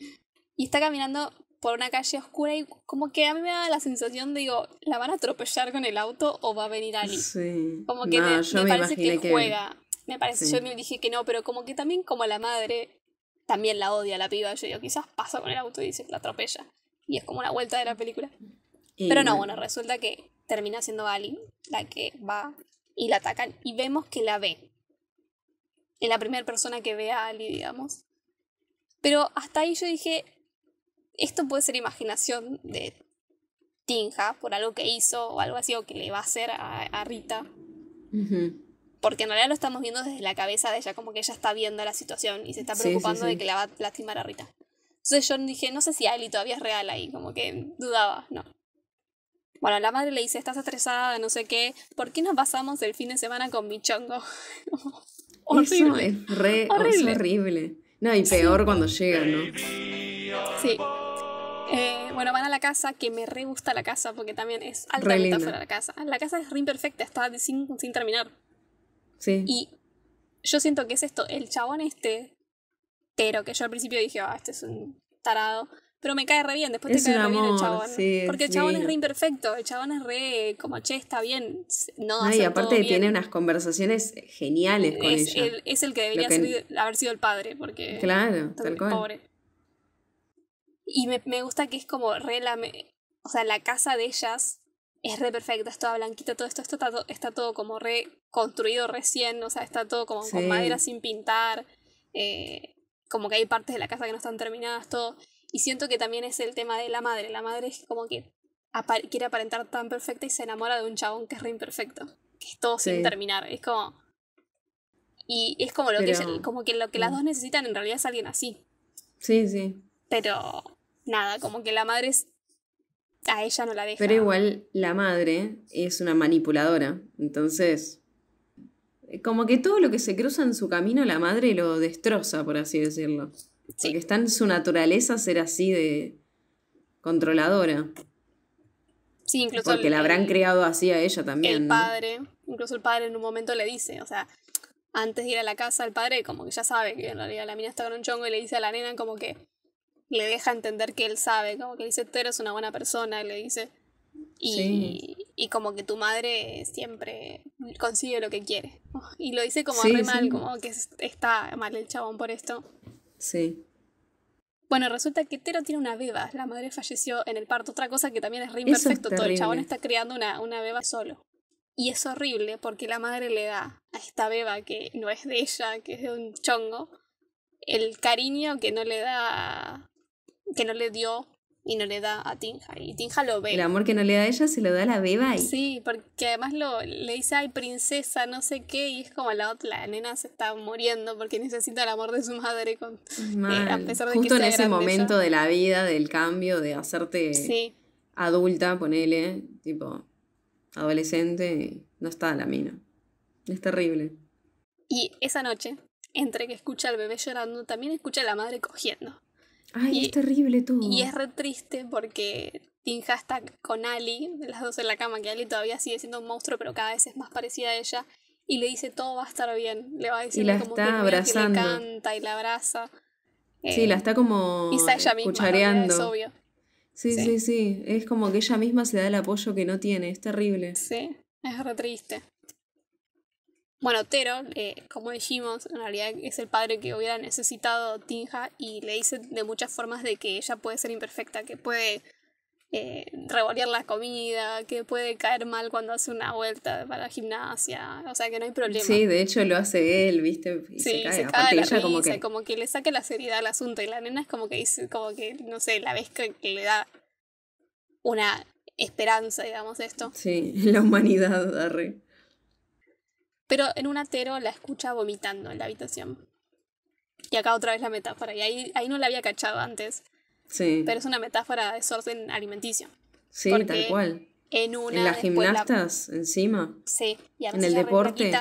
Speaker 2: Y está caminando por una calle oscura y como que a mí me da la sensación, de, digo, ¿la van a atropellar con el auto o va a venir alguien.
Speaker 1: Sí. Como que me, parece que, que, juega
Speaker 2: me parece, yo me dije que no, pero como que también como la madre también la odia la piba, yo digo, quizás pasa con el auto y dice la atropella. Y es como la vuelta de la película. pero no, bueno, resulta que termina siendo Ali la que va y la atacan y vemos que la ve. Es la primera persona que ve a Ali, digamos. Pero hasta ahí yo dije, esto puede ser imaginación de Tinja por algo que hizo o algo así o que le va a hacer a, Rita porque en realidad lo estamos viendo desde la cabeza de ella, como que ella está viendo la situación y se está preocupando de que la va a lastimar a Rita. Entonces yo dije, no sé si Ali todavía es real ahí, como que dudaba, no. Bueno, la madre le dice, estás estresada, no sé qué, ¿por qué nos pasamos el fin de semana con mi chongo?
Speaker 1: horrible. Eso es re horrible. No, y peor cuando llegan, ¿no?
Speaker 2: Sí. Eh, bueno, van a la casa, que me re gusta la casa, porque también es alta metáfora la casa. La casa es re imperfecta, está sin, sin terminar. Y yo siento que es esto, el chabón este, pero que yo al principio dije, ah, este es un tarado, pero me cae re bien, después te cae re bien el chabón. porque el chabón es re imperfecto, el chabón es re como, che, está bien. No, y aparte tiene
Speaker 1: unas conversaciones geniales con es, El,
Speaker 2: es el que debería haber sido el padre, porque claro, tal cual. pobre. Y me, gusta que es como re la... o sea, la casa de ellas es re perfecta, es toda blanquita, todo esto, está, todo, está todo como reconstruido recién, o sea, está todo como con madera sin pintar, eh, como que hay partes de la casa que no están terminadas, todo. Y siento que también es el tema de la madre, la madre es como que quiere aparentar tan perfecta y se enamora de un chabón que es re imperfecto, que es todo sin terminar, es como... Y es como lo que, como que lo que las mm. dos necesitan en realidad es alguien así.
Speaker 1: Sí, sí.
Speaker 2: Pero nada, como que la madre es a ella no la deja. Pero igual
Speaker 1: la madre es una manipuladora, entonces eh, como que todo lo que se cruza en su camino la madre lo destroza, por así decirlo. Porque está en su naturaleza ser así de controladora.
Speaker 2: Sí, incluso. Porque la habrán creado
Speaker 1: así a ella también. El padre,
Speaker 2: incluso el padre en un momento le dice, o sea, antes de ir a la casa, el padre como que ya sabe que en realidad la mina está con un chongo y le dice a la nena como que, le deja entender que él sabe, como que dice, Tero es una buena persona, le dice.
Speaker 1: Y,
Speaker 2: y como que tu madre siempre consigue lo que quiere. Y lo dice como re mal, como que está mal el chabón por esto. Sí. Bueno, resulta que Tero tiene una beba. La madre falleció en el parto. Otra cosa que también es re imperfecto. Todo el chabón está criando una, una beba solo. Y es horrible porque la madre le da a esta beba que no es de ella, que es de un chongo, el cariño que no le da que no le dio y no le da a Tinja. Y Tinja lo ve. El amor que no le da a
Speaker 1: ella se lo da a la beba. Y...
Speaker 2: Sí, porque además lo, le dice, ay, princesa, no sé qué. Y es como la otra, la nena se está muriendo porque necesita el amor de su madre. Con, eh, a pesar de Justo en ese momento
Speaker 1: de la vida, del cambio, de hacerte adulta, ponele, tipo adolescente, no está la mina. Es terrible.
Speaker 2: Y esa noche, entre que escucha al bebé llorando, también escucha a la madre cogiendo. Ay, es terrible todo. Y es re triste porque Tinja está con Ali, de las dos en la cama, que Ali todavía sigue siendo un monstruo, pero cada vez es más parecida a ella. Y le dice todo va a estar bien. Le va a decir como está que, abrazando. le encanta y la abraza. sí, la eh, está
Speaker 1: como ella cuchareando. es obvio. sí, sí, sí, Es como que ella misma se da el apoyo que no tiene. Es terrible. Sí,
Speaker 2: es re triste. Bueno, Tero, eh, como dijimos, en realidad es el padre que hubiera necesitado Tinja y le dice de muchas formas de que ella puede ser imperfecta, que puede eh, la comida, que puede caer mal cuando hace una vuelta para la gimnasia, o sea que no hay problema. Sí, de hecho lo
Speaker 1: hace él, ¿viste? sí, se cae, la risa, como
Speaker 2: que... le saca la seriedad al asunto y la nena es como que dice, como que, no sé, la vez que, le da una esperanza, digamos, esto. Sí,
Speaker 1: la humanidad, arre.
Speaker 2: Pero en un atero la escucha vomitando en la habitación. Y acá otra vez la metáfora, y ahí, ahí no la había cachado antes. Sí. Pero es una metáfora de desorden alimenticio.
Speaker 1: Sí, tal cual.
Speaker 2: En, una, en las gimnastas,
Speaker 1: encima.
Speaker 2: Sí, en el deporte.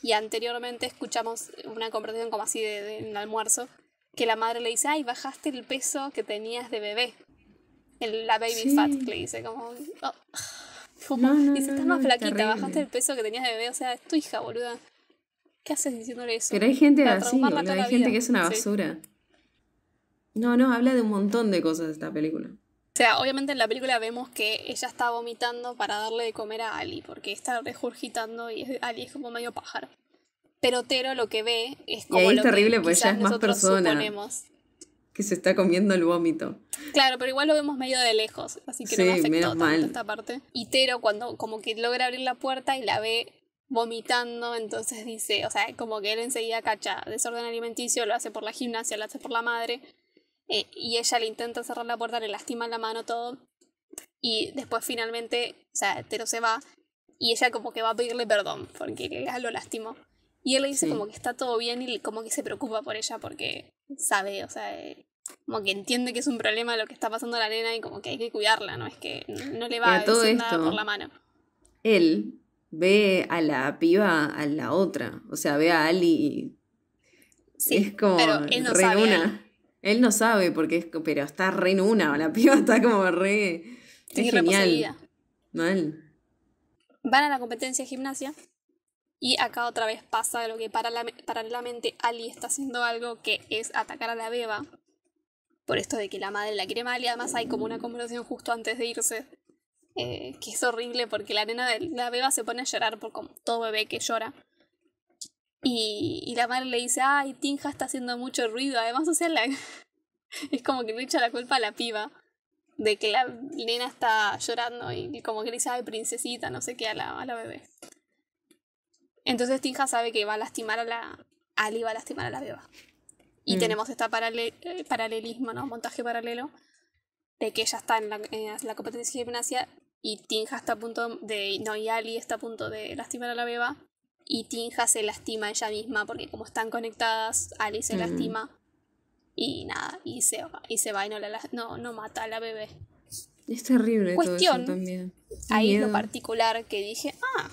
Speaker 2: y anteriormente escuchamos una conversación como así de, en almuerzo, que la madre le dice, ay, bajaste el peso que tenías de bebé. En la baby fat, le dice, como, oh, ah" dice, estás más flaquita, bajaste el peso que tenías de bebé. O sea, es tu hija, boluda. ¿Qué haces diciéndole eso? Pero hay gente así, hay gente que es una basura.
Speaker 1: No, no, habla de un montón de cosas esta película. O
Speaker 2: sea, obviamente en la película vemos que ella está vomitando para darle de comer a Ali, porque está regurgitando y Ali es como medio pájaro. Pero Tero lo que ve es como. es terrible, pues ya es más persona
Speaker 1: que se está comiendo el vómito.
Speaker 2: Claro, pero igual lo vemos medio de lejos, así que no me afectó tanto esta parte. Y Tero cuando como que logra abrir la puerta y la ve vomitando, entonces dice, o sea, como que él enseguida cacha desorden alimenticio, lo hace por la gimnasia, lo hace por la madre, eh, y ella le intenta cerrar la puerta, le lastima la mano, todo, y después finalmente, o sea, Tero se va, y ella como que va a pedirle perdón, porque ya lo lastimó. Y él le dice como que está todo bien y como que se preocupa por ella porque sabe, o sea, como que entiende que es un problema lo que está pasando a la nena y como que hay que cuidarla, no es que no le va a, nada por la mano.
Speaker 1: Él ve a la piba a la otra, o sea, ve a Ali y sí, es como él no re sabe una. Él. no sabe porque es, pero está re en una, la piba está como re es genial. Mal.
Speaker 2: Van a la competencia de gimnasia y acá otra vez pasa lo que paralelamente Ali está haciendo algo que es atacar a la beba. Por esto de que la madre la quiere mal y además hay como una conversación justo antes de irse. Eh, que es horrible porque la nena de la beba se pone a llorar por como todo bebé que llora. Y, la madre le dice, ay, Tinja está haciendo mucho ruido. Además, o sea, la... es como que le echa la culpa a la piba de que la nena está llorando y, como que le dice, ay, princesita, no sé qué, la, a la bebé. Entonces Tinja sabe que va a lastimar a la. Ali va a lastimar a la beba. Y mm. tenemos este paralelismo, ¿no? Montaje paralelo de que ella está en la, competencia de gimnasia y Tinja está a punto de. No, y Ali está a punto de lastimar a la beba. Y Tinja se lastima ella misma porque, como están conectadas, Ali se mm. lastima. Y nada, y se va y, no, no, no mata a la bebé. Es terrible Cuestión, todo eso también. Ahí lo particular que dije, ah,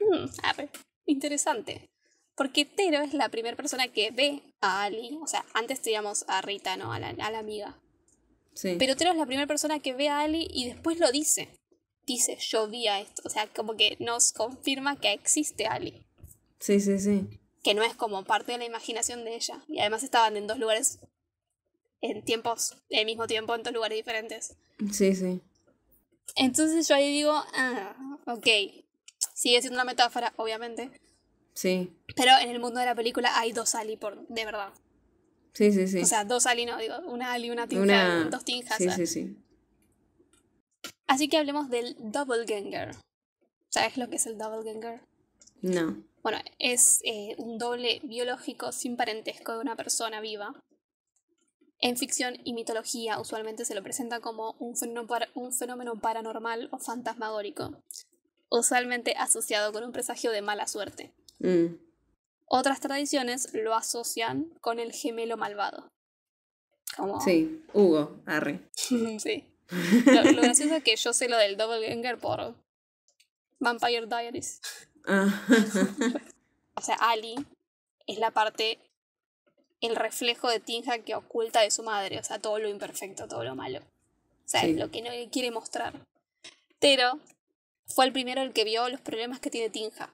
Speaker 2: Mm, interesante. Porque Tero es la primera persona que ve a Ali. O sea, antes teníamos a Rita, ¿no? A la, amiga. Sí. Pero Tero es la primera persona que ve a Ali y después lo dice. Dice, yo vi a esto. O sea, como que nos confirma que existe Ali.
Speaker 1: Sí, sí, sí.
Speaker 2: Que no es como parte de la imaginación de ella. Y además estaban en dos lugares, en tiempos, el mismo tiempo, en dos lugares diferentes. Sí, sí. Entonces yo ahí digo, ah, ok, Sigue siendo una metáfora, obviamente. Sí. Pero en el mundo de la película hay dos Ali, por, de verdad. Sí, sí, sí. O sea, dos Ali, no, digo, una Ali, una Tinja, dos Tinjas. Sí, sí, sí. Así que hablemos del Doppelganger. ¿Sabes lo que es el Doppelganger? No. Bueno, es eh, un doble biológico sin parentesco de una persona viva. En ficción y mitología usualmente se lo presenta como un un fenómeno paranormal o fantasmagórico, usualmente asociado con un presagio de mala suerte. Mm. Otras tradiciones lo asocian con el gemelo malvado. Sí,
Speaker 1: Hugo, Harry.
Speaker 2: sí. Lo, gracioso es que yo sé lo del doppelganger por Vampire Diaries.
Speaker 1: Ah.
Speaker 2: o sea, Ali es la parte, el reflejo de Tinja que oculta de su madre. O sea, todo lo imperfecto, todo lo malo. O sea, lo que no quiere mostrar. Pero fue el primero el que vio los problemas que tiene Tinja.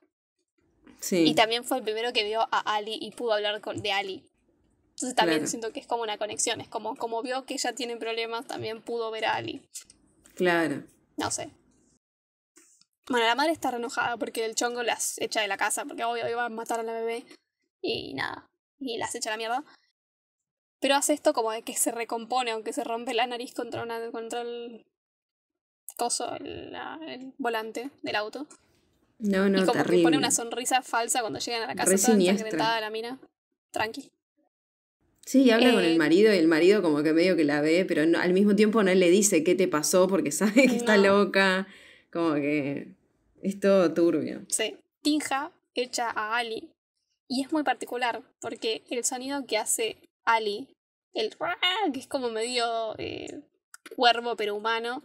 Speaker 2: Sí. Y también fue el primero que vio a Ali y pudo hablar con, de Ali.
Speaker 1: Entonces también siento
Speaker 2: que es como una conexión, es como, como vio que ella tiene problemas, también pudo ver a Ali. Claro. No sé. Bueno, la madre está enojada porque el chongo las echa de la casa, porque obvio iba a matar a la bebé y nada, y las echa a la mierda. Pero hace esto como de que se recompone, aunque se rompe la nariz contra, una, contra el, coso, el, volante del auto.
Speaker 1: No, no, y como que pone una
Speaker 2: sonrisa falsa cuando llegan a la casa toda la mina. Tranqui.
Speaker 1: Sí, habla con el eh, marido y el marido como que medio que la ve, pero al mismo tiempo no le dice qué te pasó porque sabe que está loca. Como que es todo turbio.
Speaker 2: Sí. Tinja hecha a Ali. Y es muy particular porque el sonido que hace Ali, el que es como medio eh, cuervo pero humano,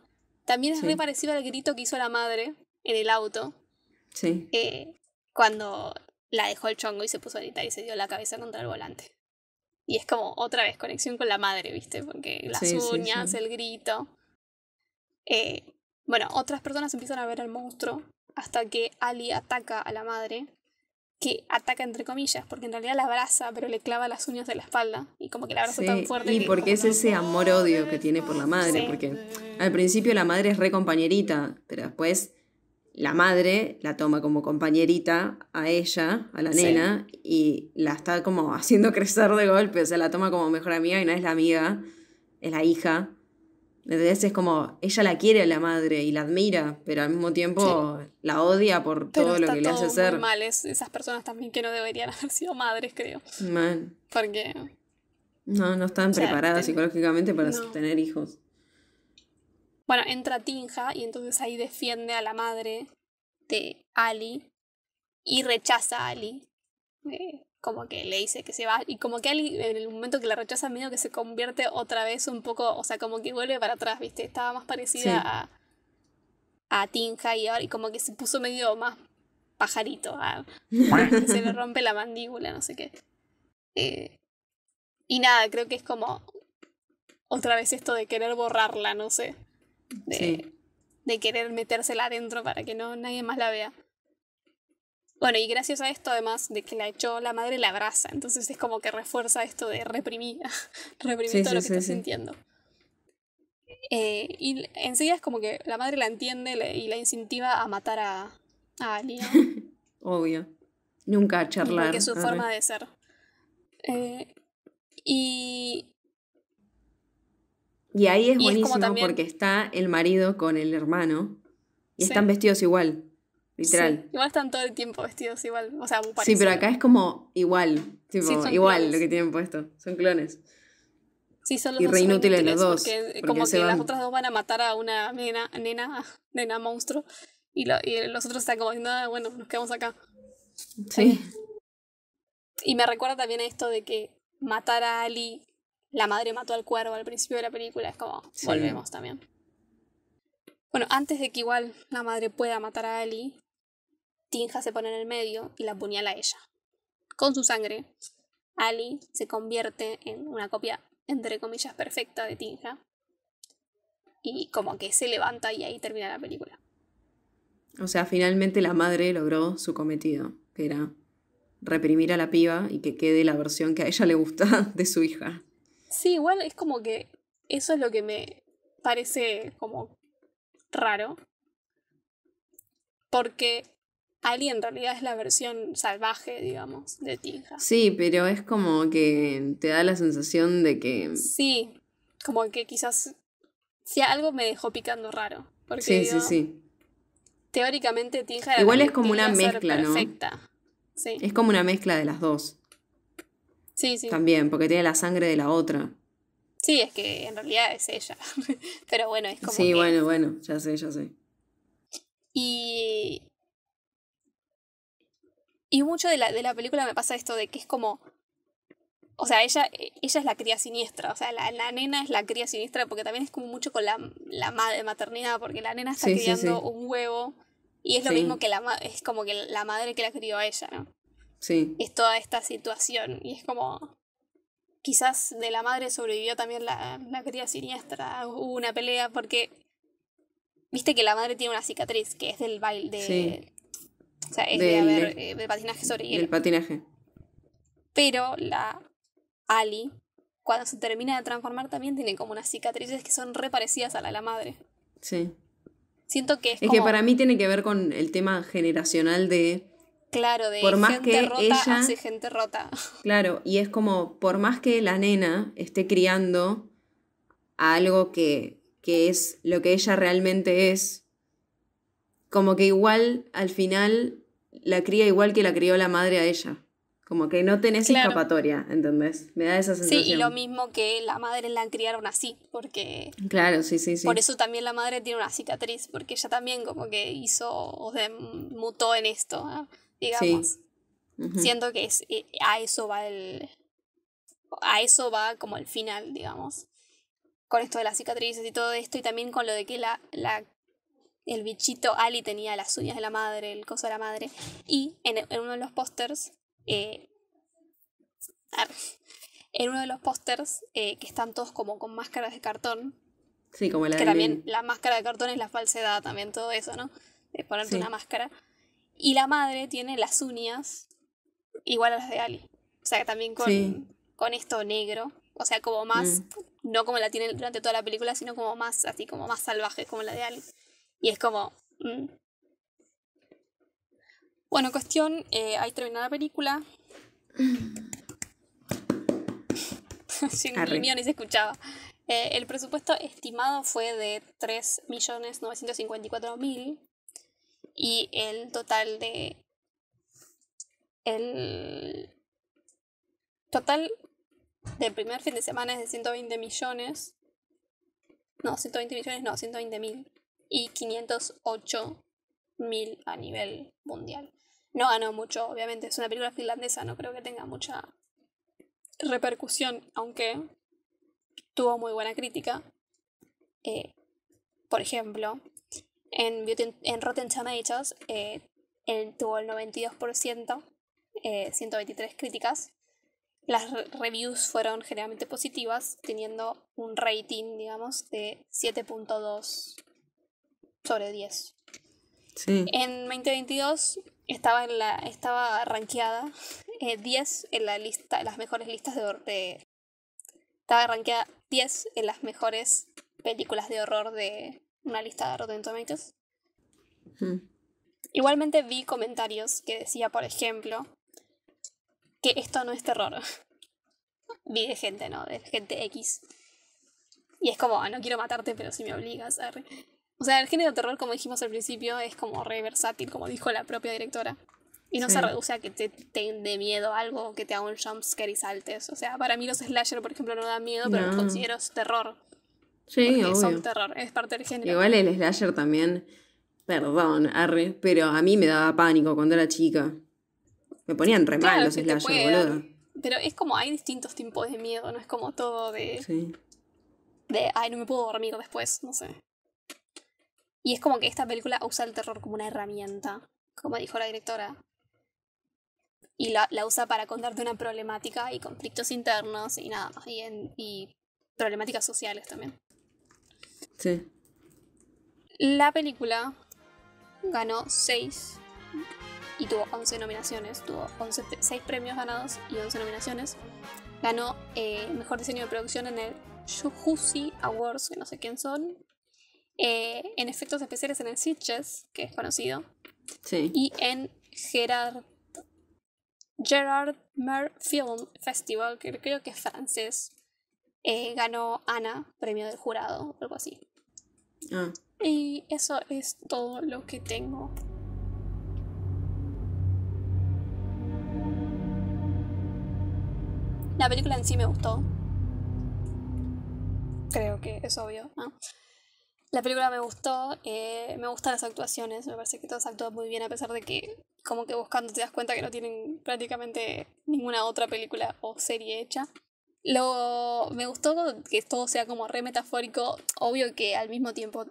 Speaker 2: también es muy parecido al grito que hizo la madre en el auto. Sí. Eh, cuando la dejó el chongo y se puso a gritar y se dio la cabeza contra el volante. Y es como otra vez conexión con la madre, ¿viste? Porque las uñas, el grito. Eh, bueno, otras personas empiezan a ver al monstruo hasta que Ali ataca a la madre que ataca entre comillas, porque en realidad la abraza, pero le clava las uñas de la espalda y como que la abraza tan fuerte. Y porque es
Speaker 1: ese amor-odio que tiene por la madre, porque al principio la madre es re compañerita, pero después la madre la toma como compañerita a ella, a la nena, y la está como haciendo crecer de golpe, o sea, la toma como mejor amiga y no es la amiga, es la hija entonces Es como, ella la quiere a la madre y la admira, pero al mismo tiempo la odia por todo lo que le hace hacer. mal,
Speaker 2: esas personas también que no deberían haber sido madres, creo. Porque...
Speaker 1: No, no están preparadas psicológicamente para tener hijos.
Speaker 2: Bueno, entra Tinja y entonces ahí defiende a la madre de Ali y rechaza a Ali. Eh, como que le dice que se va y como que en el momento que la rechaza medio que se convierte otra vez un poco, o sea, como que vuelve para atrás, ¿viste? Estaba más parecida a a Tinja y ahora y como que se puso medio más pajarito,
Speaker 1: se le
Speaker 2: rompe la mandíbula, no sé qué. Eh, y nada, creo que es como otra vez esto de querer borrarla, no sé. De, de querer metérsela adentro para que no nadie más la vea. Bueno, y gracias a esto, además de que la echó, la madre la abraza. Entonces es como que refuerza esto de reprimir, reprimir todo lo que está sintiendo. Eh, y enseguida es como que la madre la entiende y la incentiva a matar a, alguien.
Speaker 1: Obvio. Nunca a charlar. Porque es su forma de
Speaker 2: ser. Eh, y.
Speaker 1: Y ahí es buenísimo porque está el marido con el hermano
Speaker 2: y están vestidos igual igual están todo el tiempo vestidos igual. O sea, parecido. Sí, pero acá es
Speaker 1: como igual. igual lo que tienen puesto. Son clones.
Speaker 2: Sí, son y re inútiles los dos. Porque, como que las otras dos van a matar a una nena, nena, monstruo.
Speaker 1: Y, los otros
Speaker 2: están como, nada, bueno, nos quedamos acá. Sí. Y me recuerda también esto de que matar a Ali, la madre mató al cuervo al principio de la película. Es como, volvemos también. Bueno, antes de que igual la madre pueda matar a Ali, Tinja se pone en el medio y la apuñala a ella. Con su sangre, Ali se convierte en una copia, entre comillas, perfecta de Tinja. Y como que se levanta y ahí termina la película.
Speaker 1: O sea, finalmente la madre logró su cometido, que era reprimir a la piba y que quede la versión que a ella le gusta de su hija.
Speaker 2: Sí, igual es como que eso es lo que me parece como raro. Porque Ali en realidad es la versión salvaje, digamos, de Tinja.
Speaker 1: Sí, pero es como que te da la sensación de que...
Speaker 2: Sí, como que quizás... Si algo me dejó picando raro. sí, sí, sí. Teóricamente Tinja era Igual es como una mezcla, ¿no? Sí. Es como
Speaker 1: una mezcla de las dos.
Speaker 2: Sí, sí. También,
Speaker 1: porque tiene la sangre de la otra.
Speaker 2: Sí, es que en realidad es ella. Pero bueno, es como.
Speaker 1: Sí, bueno, bueno, ya sé, ya sé. Y
Speaker 2: y mucho de la, de la película me pasa esto de que es como. O sea, ella, ella es la cría siniestra. O sea, la, nena es la cría siniestra porque también es como mucho con la, la maternidad, porque la nena está criando un huevo y es lo mismo que la es como que la madre que la crió a ella, ¿no? Sí. Es toda esta situación y es como quizás de la madre sobrevivió también la, cría siniestra, hubo una pelea, porque viste que la madre tiene una cicatriz que es del baile, de, o sea, es de haber eh, patinaje sobre hielo. el patinaje. Pero la Ali, cuando se termina de transformar, también tiene como unas cicatrices que son re parecidas a la de madre. Sí. Siento que
Speaker 1: es. Es que para mí tiene que ver con el tema generacional de.
Speaker 2: Claro, de por más gente que rota hace gente rota.
Speaker 1: Claro, y es como, por más que la nena esté criando a algo que, que es lo que ella realmente es, como que igual al final la cría igual que la crió la madre a ella. Como que no tenés escapatoria, ¿entendés? Me da esa sensación. Sí, y lo
Speaker 2: mismo que la madre la criaron así, porque...
Speaker 1: Claro, sí, sí, sí. Por eso
Speaker 2: también la madre tiene una cicatriz, porque ella también como que hizo, o sea, mutó en esto, digamos. Sí. Siento que es, eh, a eso va el... A eso va como el final, digamos. Con esto de las cicatrices y todo esto, y también con lo de que la, la el bichito Ali tenía las uñas de la madre, el coso de la madre. Y en, uno de los pósters, en uno de los pósters eh, eh, que están todos como con máscaras de cartón.
Speaker 1: Sí, como la Que también la
Speaker 2: máscara de cartón es la falsedad, también todo eso, ¿no? es ponerte una máscara. Y la madre tiene las uñas igual a las de Ali. O sea, también con, con esto negro. O sea, como más, mm. no como la tiene durante toda la película, sino como más, así como más salvaje, como la de Ali. Y es como... Mm. Bueno, cuestión, eh, ahí terminó la película. Sin ni se escuchaba. Eh, el presupuesto estimado fue de 3.954.000 y el total de... El total del primer fin de semana es de 120 millones. No, 120 millones, no, 120.000 y 508 mil a nivel mundial. No ganó ah, mucho, obviamente, es una película finlandesa, no creo que tenga mucha repercusión, aunque tuvo muy buena crítica. Eh, por ejemplo, en, en Rotten Tomatoes eh, él tuvo el 92%, 123 eh, críticas. Las reviews fueron generalmente positivas, teniendo un rating, digamos, de 7.2 sobre 10. Sí. En 2022 estaba, en la, estaba rankeada 10 eh, en la lista, las mejores listas de, de, Estaba rankeada 10 en las mejores películas de horror de una lista de Rotten Tomatoes. Hmm. Igualmente vi comentarios que decía, por ejemplo, que esto no es terror. vi de gente, ¿no? De gente X. Y es como, ah, no quiero matarte, pero si me obligas. a o sea, el género de terror, como dijimos al principio, es como re versátil, como dijo la propia directora.
Speaker 1: Y no se reduce
Speaker 2: a que te, te dé miedo algo, que te haga un jumpscare y saltes. O sea, para mí los slasher, por ejemplo, no dan miedo, pero los considero terror.
Speaker 1: Sí, obvio. son
Speaker 2: terror, es parte del género. Igual el
Speaker 1: slasher también, perdón, arre, pero a mí me daba pánico cuando era chica. Me ponían re mal los slasher, boludo.
Speaker 2: Pero es como hay distintos tipos de miedo, no es como todo de. Sí. De, ay, no me puedo dormir después, no sé. Y es como que esta película usa el terror como una herramienta, como dijo la directora. Y la, usa para contarte una problemática y conflictos internos y nada más. Y, y problemáticas sociales también. Sí. La película ganó 6 y tuvo 11 nominaciones. Tuvo 11, 6 premios ganados y 11 nominaciones. Ganó eh, Mejor Diseño de Producción en el Juicy Awards, que no sé quién son. Eh, en efectos especiales en el Sitches, que es conocido, sí. y en Gerard, Gerard Mer Film Festival, que creo que es francés, eh, ganó Ana, premio del jurado, algo así. Ah. Y eso es todo lo que tengo. La película en sí me gustó. Creo que es obvio. ¿no? La película me gustó, eh, me gustan las actuaciones, me parece que todos actúan muy bien a pesar de que como que buscando te das cuenta que no tienen prácticamente ninguna otra película o serie hecha. Lo, me gustó que todo sea como re metafórico, obvio que al mismo tiempo...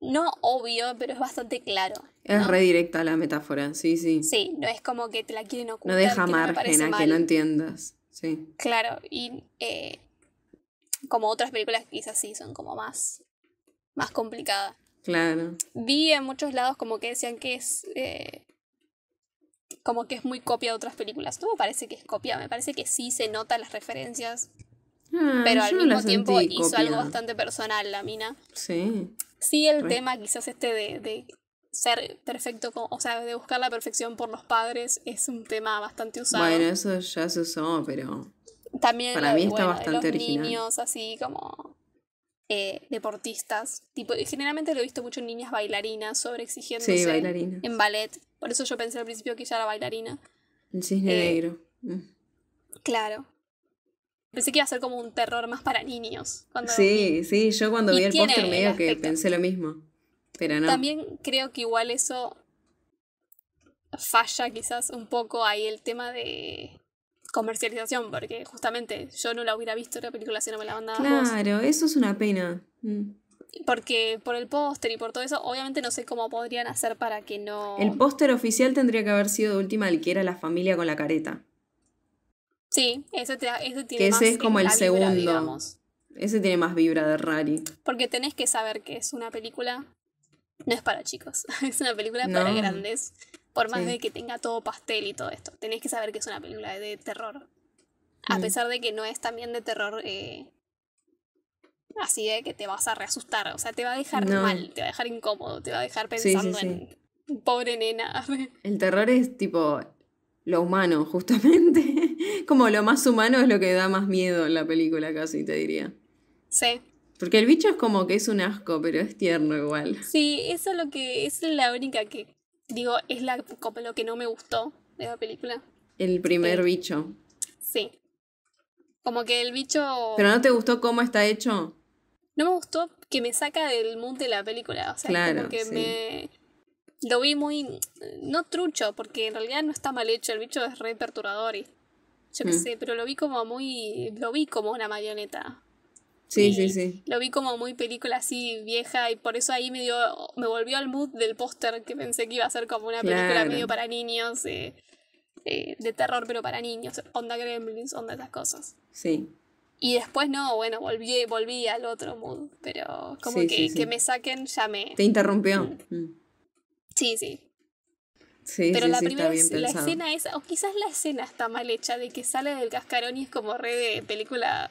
Speaker 2: No obvio, pero es bastante claro.
Speaker 1: Es redirecta la metáfora, sí, sí. Sí,
Speaker 2: no es como que te la quieren ocultar. No deja margen a que no
Speaker 1: entiendas, sí.
Speaker 2: Claro, y eh, como otras películas quizás sí son como más, más complicadas. Claro. Vi en muchos lados como que decían que es eh, como que es muy copia de otras películas. No parece que es copia, me parece que sí se notan las referencias.
Speaker 1: Ah, pero al mismo tiempo hizo algo bastante
Speaker 2: personal la mina. Sí. Sí, el tema quizás este de, de ser perfecto, o sea, de buscar la perfección por los padres es un tema bastante usado. Bueno, eso
Speaker 1: ya se usó, pero
Speaker 2: también Para mí está bastante los niños así como eh, deportistas. Tipo, generalmente lo he visto mucho en niñas bailarinas sobreexigiéndose en ballet. Por eso yo pensé al principio que ella era bailarina.
Speaker 1: El cisne eh, negro. Mm.
Speaker 2: Claro. Pensé que iba a ser como un terror más para niños. sí,
Speaker 1: sí, yo cuando vi el póster medio que pensé lo mismo. Pero no.
Speaker 2: También creo que igual eso falla quizás un poco ahí el tema de comercialización, porque justamente yo no la hubiera visto la película si no me la mandaban. Claro, eso es
Speaker 1: una pena. Mm.
Speaker 2: Porque por el póster y por todo eso, obviamente no sé cómo podrían hacer para que no. El
Speaker 1: póster oficial tendría que haber sido de última el que era la familia con la careta.
Speaker 2: Sí, ese, te, ese tiene más ese es como el segundo.
Speaker 1: Ese tiene más vibra de Rari.
Speaker 2: Porque tenés que saber que es una película. No es para chicos, es una película para grandes. Por más de que tenga todo pastel y todo esto. Tenés que saber que es una película de terror. A mm. pesar de que no es también de terror eh, así de que te vas a reasustar. O sea, te va a dejar mal, te va a dejar incómodo, te va a dejar pensando en pobre nena.
Speaker 1: El terror es tipo lo humano, justamente. Como lo más humano es lo que da más miedo en la película, casi te diría. Sí. Porque el bicho es como que es un asco, pero es tierno igual. Sí,
Speaker 2: eso es lo que es la única que digo, es la, como lo que no me gustó de la película.
Speaker 1: El primer eh, bicho.
Speaker 2: Sí. Como que el bicho... ¿Pero no te
Speaker 1: gustó cómo está hecho?
Speaker 2: No me gustó que me saca del mundo de la película. O sea, claro, como que me... Lo vi muy... No trucho, porque en realidad no está mal hecho. El bicho es re perturbador y... Yo qué mm. sé, pero lo vi como muy... Lo vi como una marioneta.
Speaker 1: Sí, sí, sí.
Speaker 2: Lo vi como muy película así vieja y por eso ahí me dio, me volvió al mood del póster que pensé que iba a ser como una película medio para niños, eh, eh, de terror pero para niños, onda gremlins, onda esas cosas. Sí. Y después no, bueno, volví, volví al otro mood, pero como que, me saquen ya me... Te interrumpió. Sí, mm. Sí, sí.
Speaker 1: Sí, pero la primera la escena
Speaker 2: es, o quizás la escena está mal hecha de que sale del cascarón y es como re de película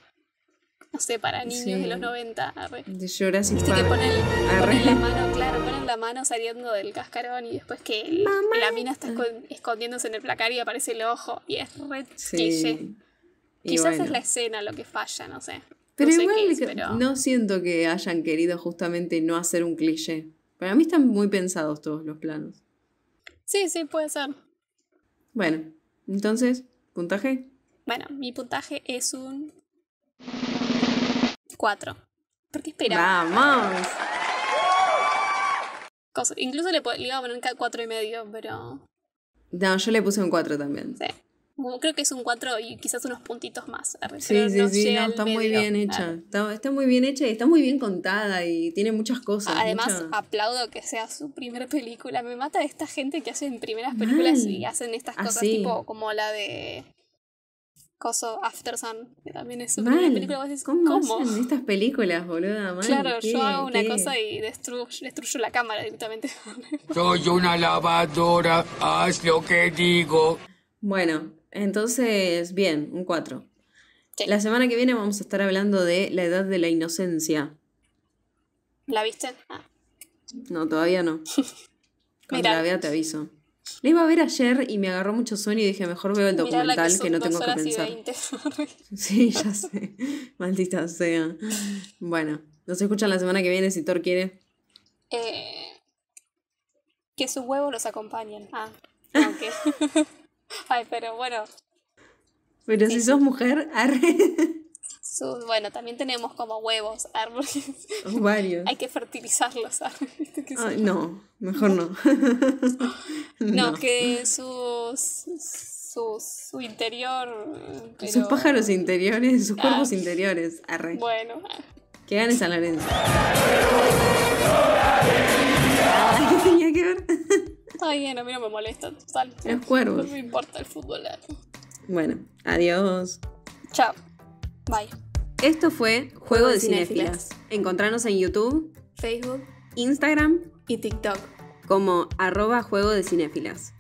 Speaker 2: no sé, para niños de los 90.
Speaker 1: De Jurassic Viste que ponen,
Speaker 2: la mano, claro, ponen la mano saliendo del cascarón y después que la mina está escondiéndose en el placar y aparece el ojo. Y es re cliché. Quizás es la escena lo que falla, no sé.
Speaker 1: Pero igual no siento que hayan querido justamente no hacer un cliché. Para mí están muy pensados todos los planos. Sí, sí, puede ser. Bueno, entonces, puntaje.
Speaker 2: Bueno, mi puntaje es un 4. ¿Por qué
Speaker 1: Vamos.
Speaker 2: incluso le, iba a poner cuatro y medio, pero.
Speaker 1: No, yo le puse un cuatro también. Sí.
Speaker 2: Creo que es un 4 y quizás unos puntitos más. Eh, sí, sí, sí, está muy bien hecha.
Speaker 1: Está, muy bien hecha y está muy bien contada y tiene muchas cosas. Además,
Speaker 2: aplaudo que sea su primera película. Me mata esta gente que hacen primeras películas y hacen estas ah, cosas tipo como la de Coso, After Sun, que también es una película. Vos decís, ¿Cómo, ¿Cómo,
Speaker 1: estas películas, boluda? claro, yo hago una cosa
Speaker 2: y destruyo, la cámara
Speaker 1: directamente. Soy una lavadora, haz lo que digo. Bueno, entonces, bien, un 4. La semana que viene vamos a estar hablando de la edad de la inocencia. ¿La viste? Ah. No, todavía no. Cuando la te aviso. La iba a ver ayer y me agarró mucho sueño y dije, mejor veo el documental que, no tengo que pensar.
Speaker 2: sí, ya
Speaker 1: sé. Maldita sea. Bueno, nos escuchan la semana que viene si Thor quiere.
Speaker 2: Eh, que sus huevos los acompañen. Ah, ah ok. Ay, pero bueno.
Speaker 1: Pero si sos mujer, arre
Speaker 2: bueno, también tenemos como huevos, árboles. Varios. Hay que fertilizarlos. ¿sabes? no,
Speaker 1: mejor no. no.
Speaker 2: que sus, su interior... Sus pájaros
Speaker 1: interiores, sus cuerpos ah. interiores. Bueno. Que gane San Lorenzo. ¿Qué tenía que ver?
Speaker 2: Está bien, a mí no me molesta. Sal. Los cuervos. No me importa el
Speaker 1: fútbol. Bueno, adiós. Chao. Bye. Esto fue Juego, de, Cinefilas. Cinéfilas. Encontrarnos en YouTube, Facebook, Instagram y TikTok como arroba Juego de Cinéfilas.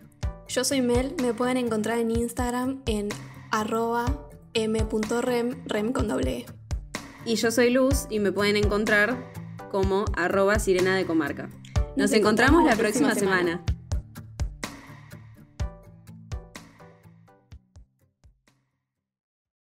Speaker 2: Yo soy Mel, me pueden encontrar en Instagram en arroba m.rem, con doble e.
Speaker 1: Y yo soy Luz y me pueden encontrar como arroba sirena de comarca. Nos, encontramos, la próxima, semana.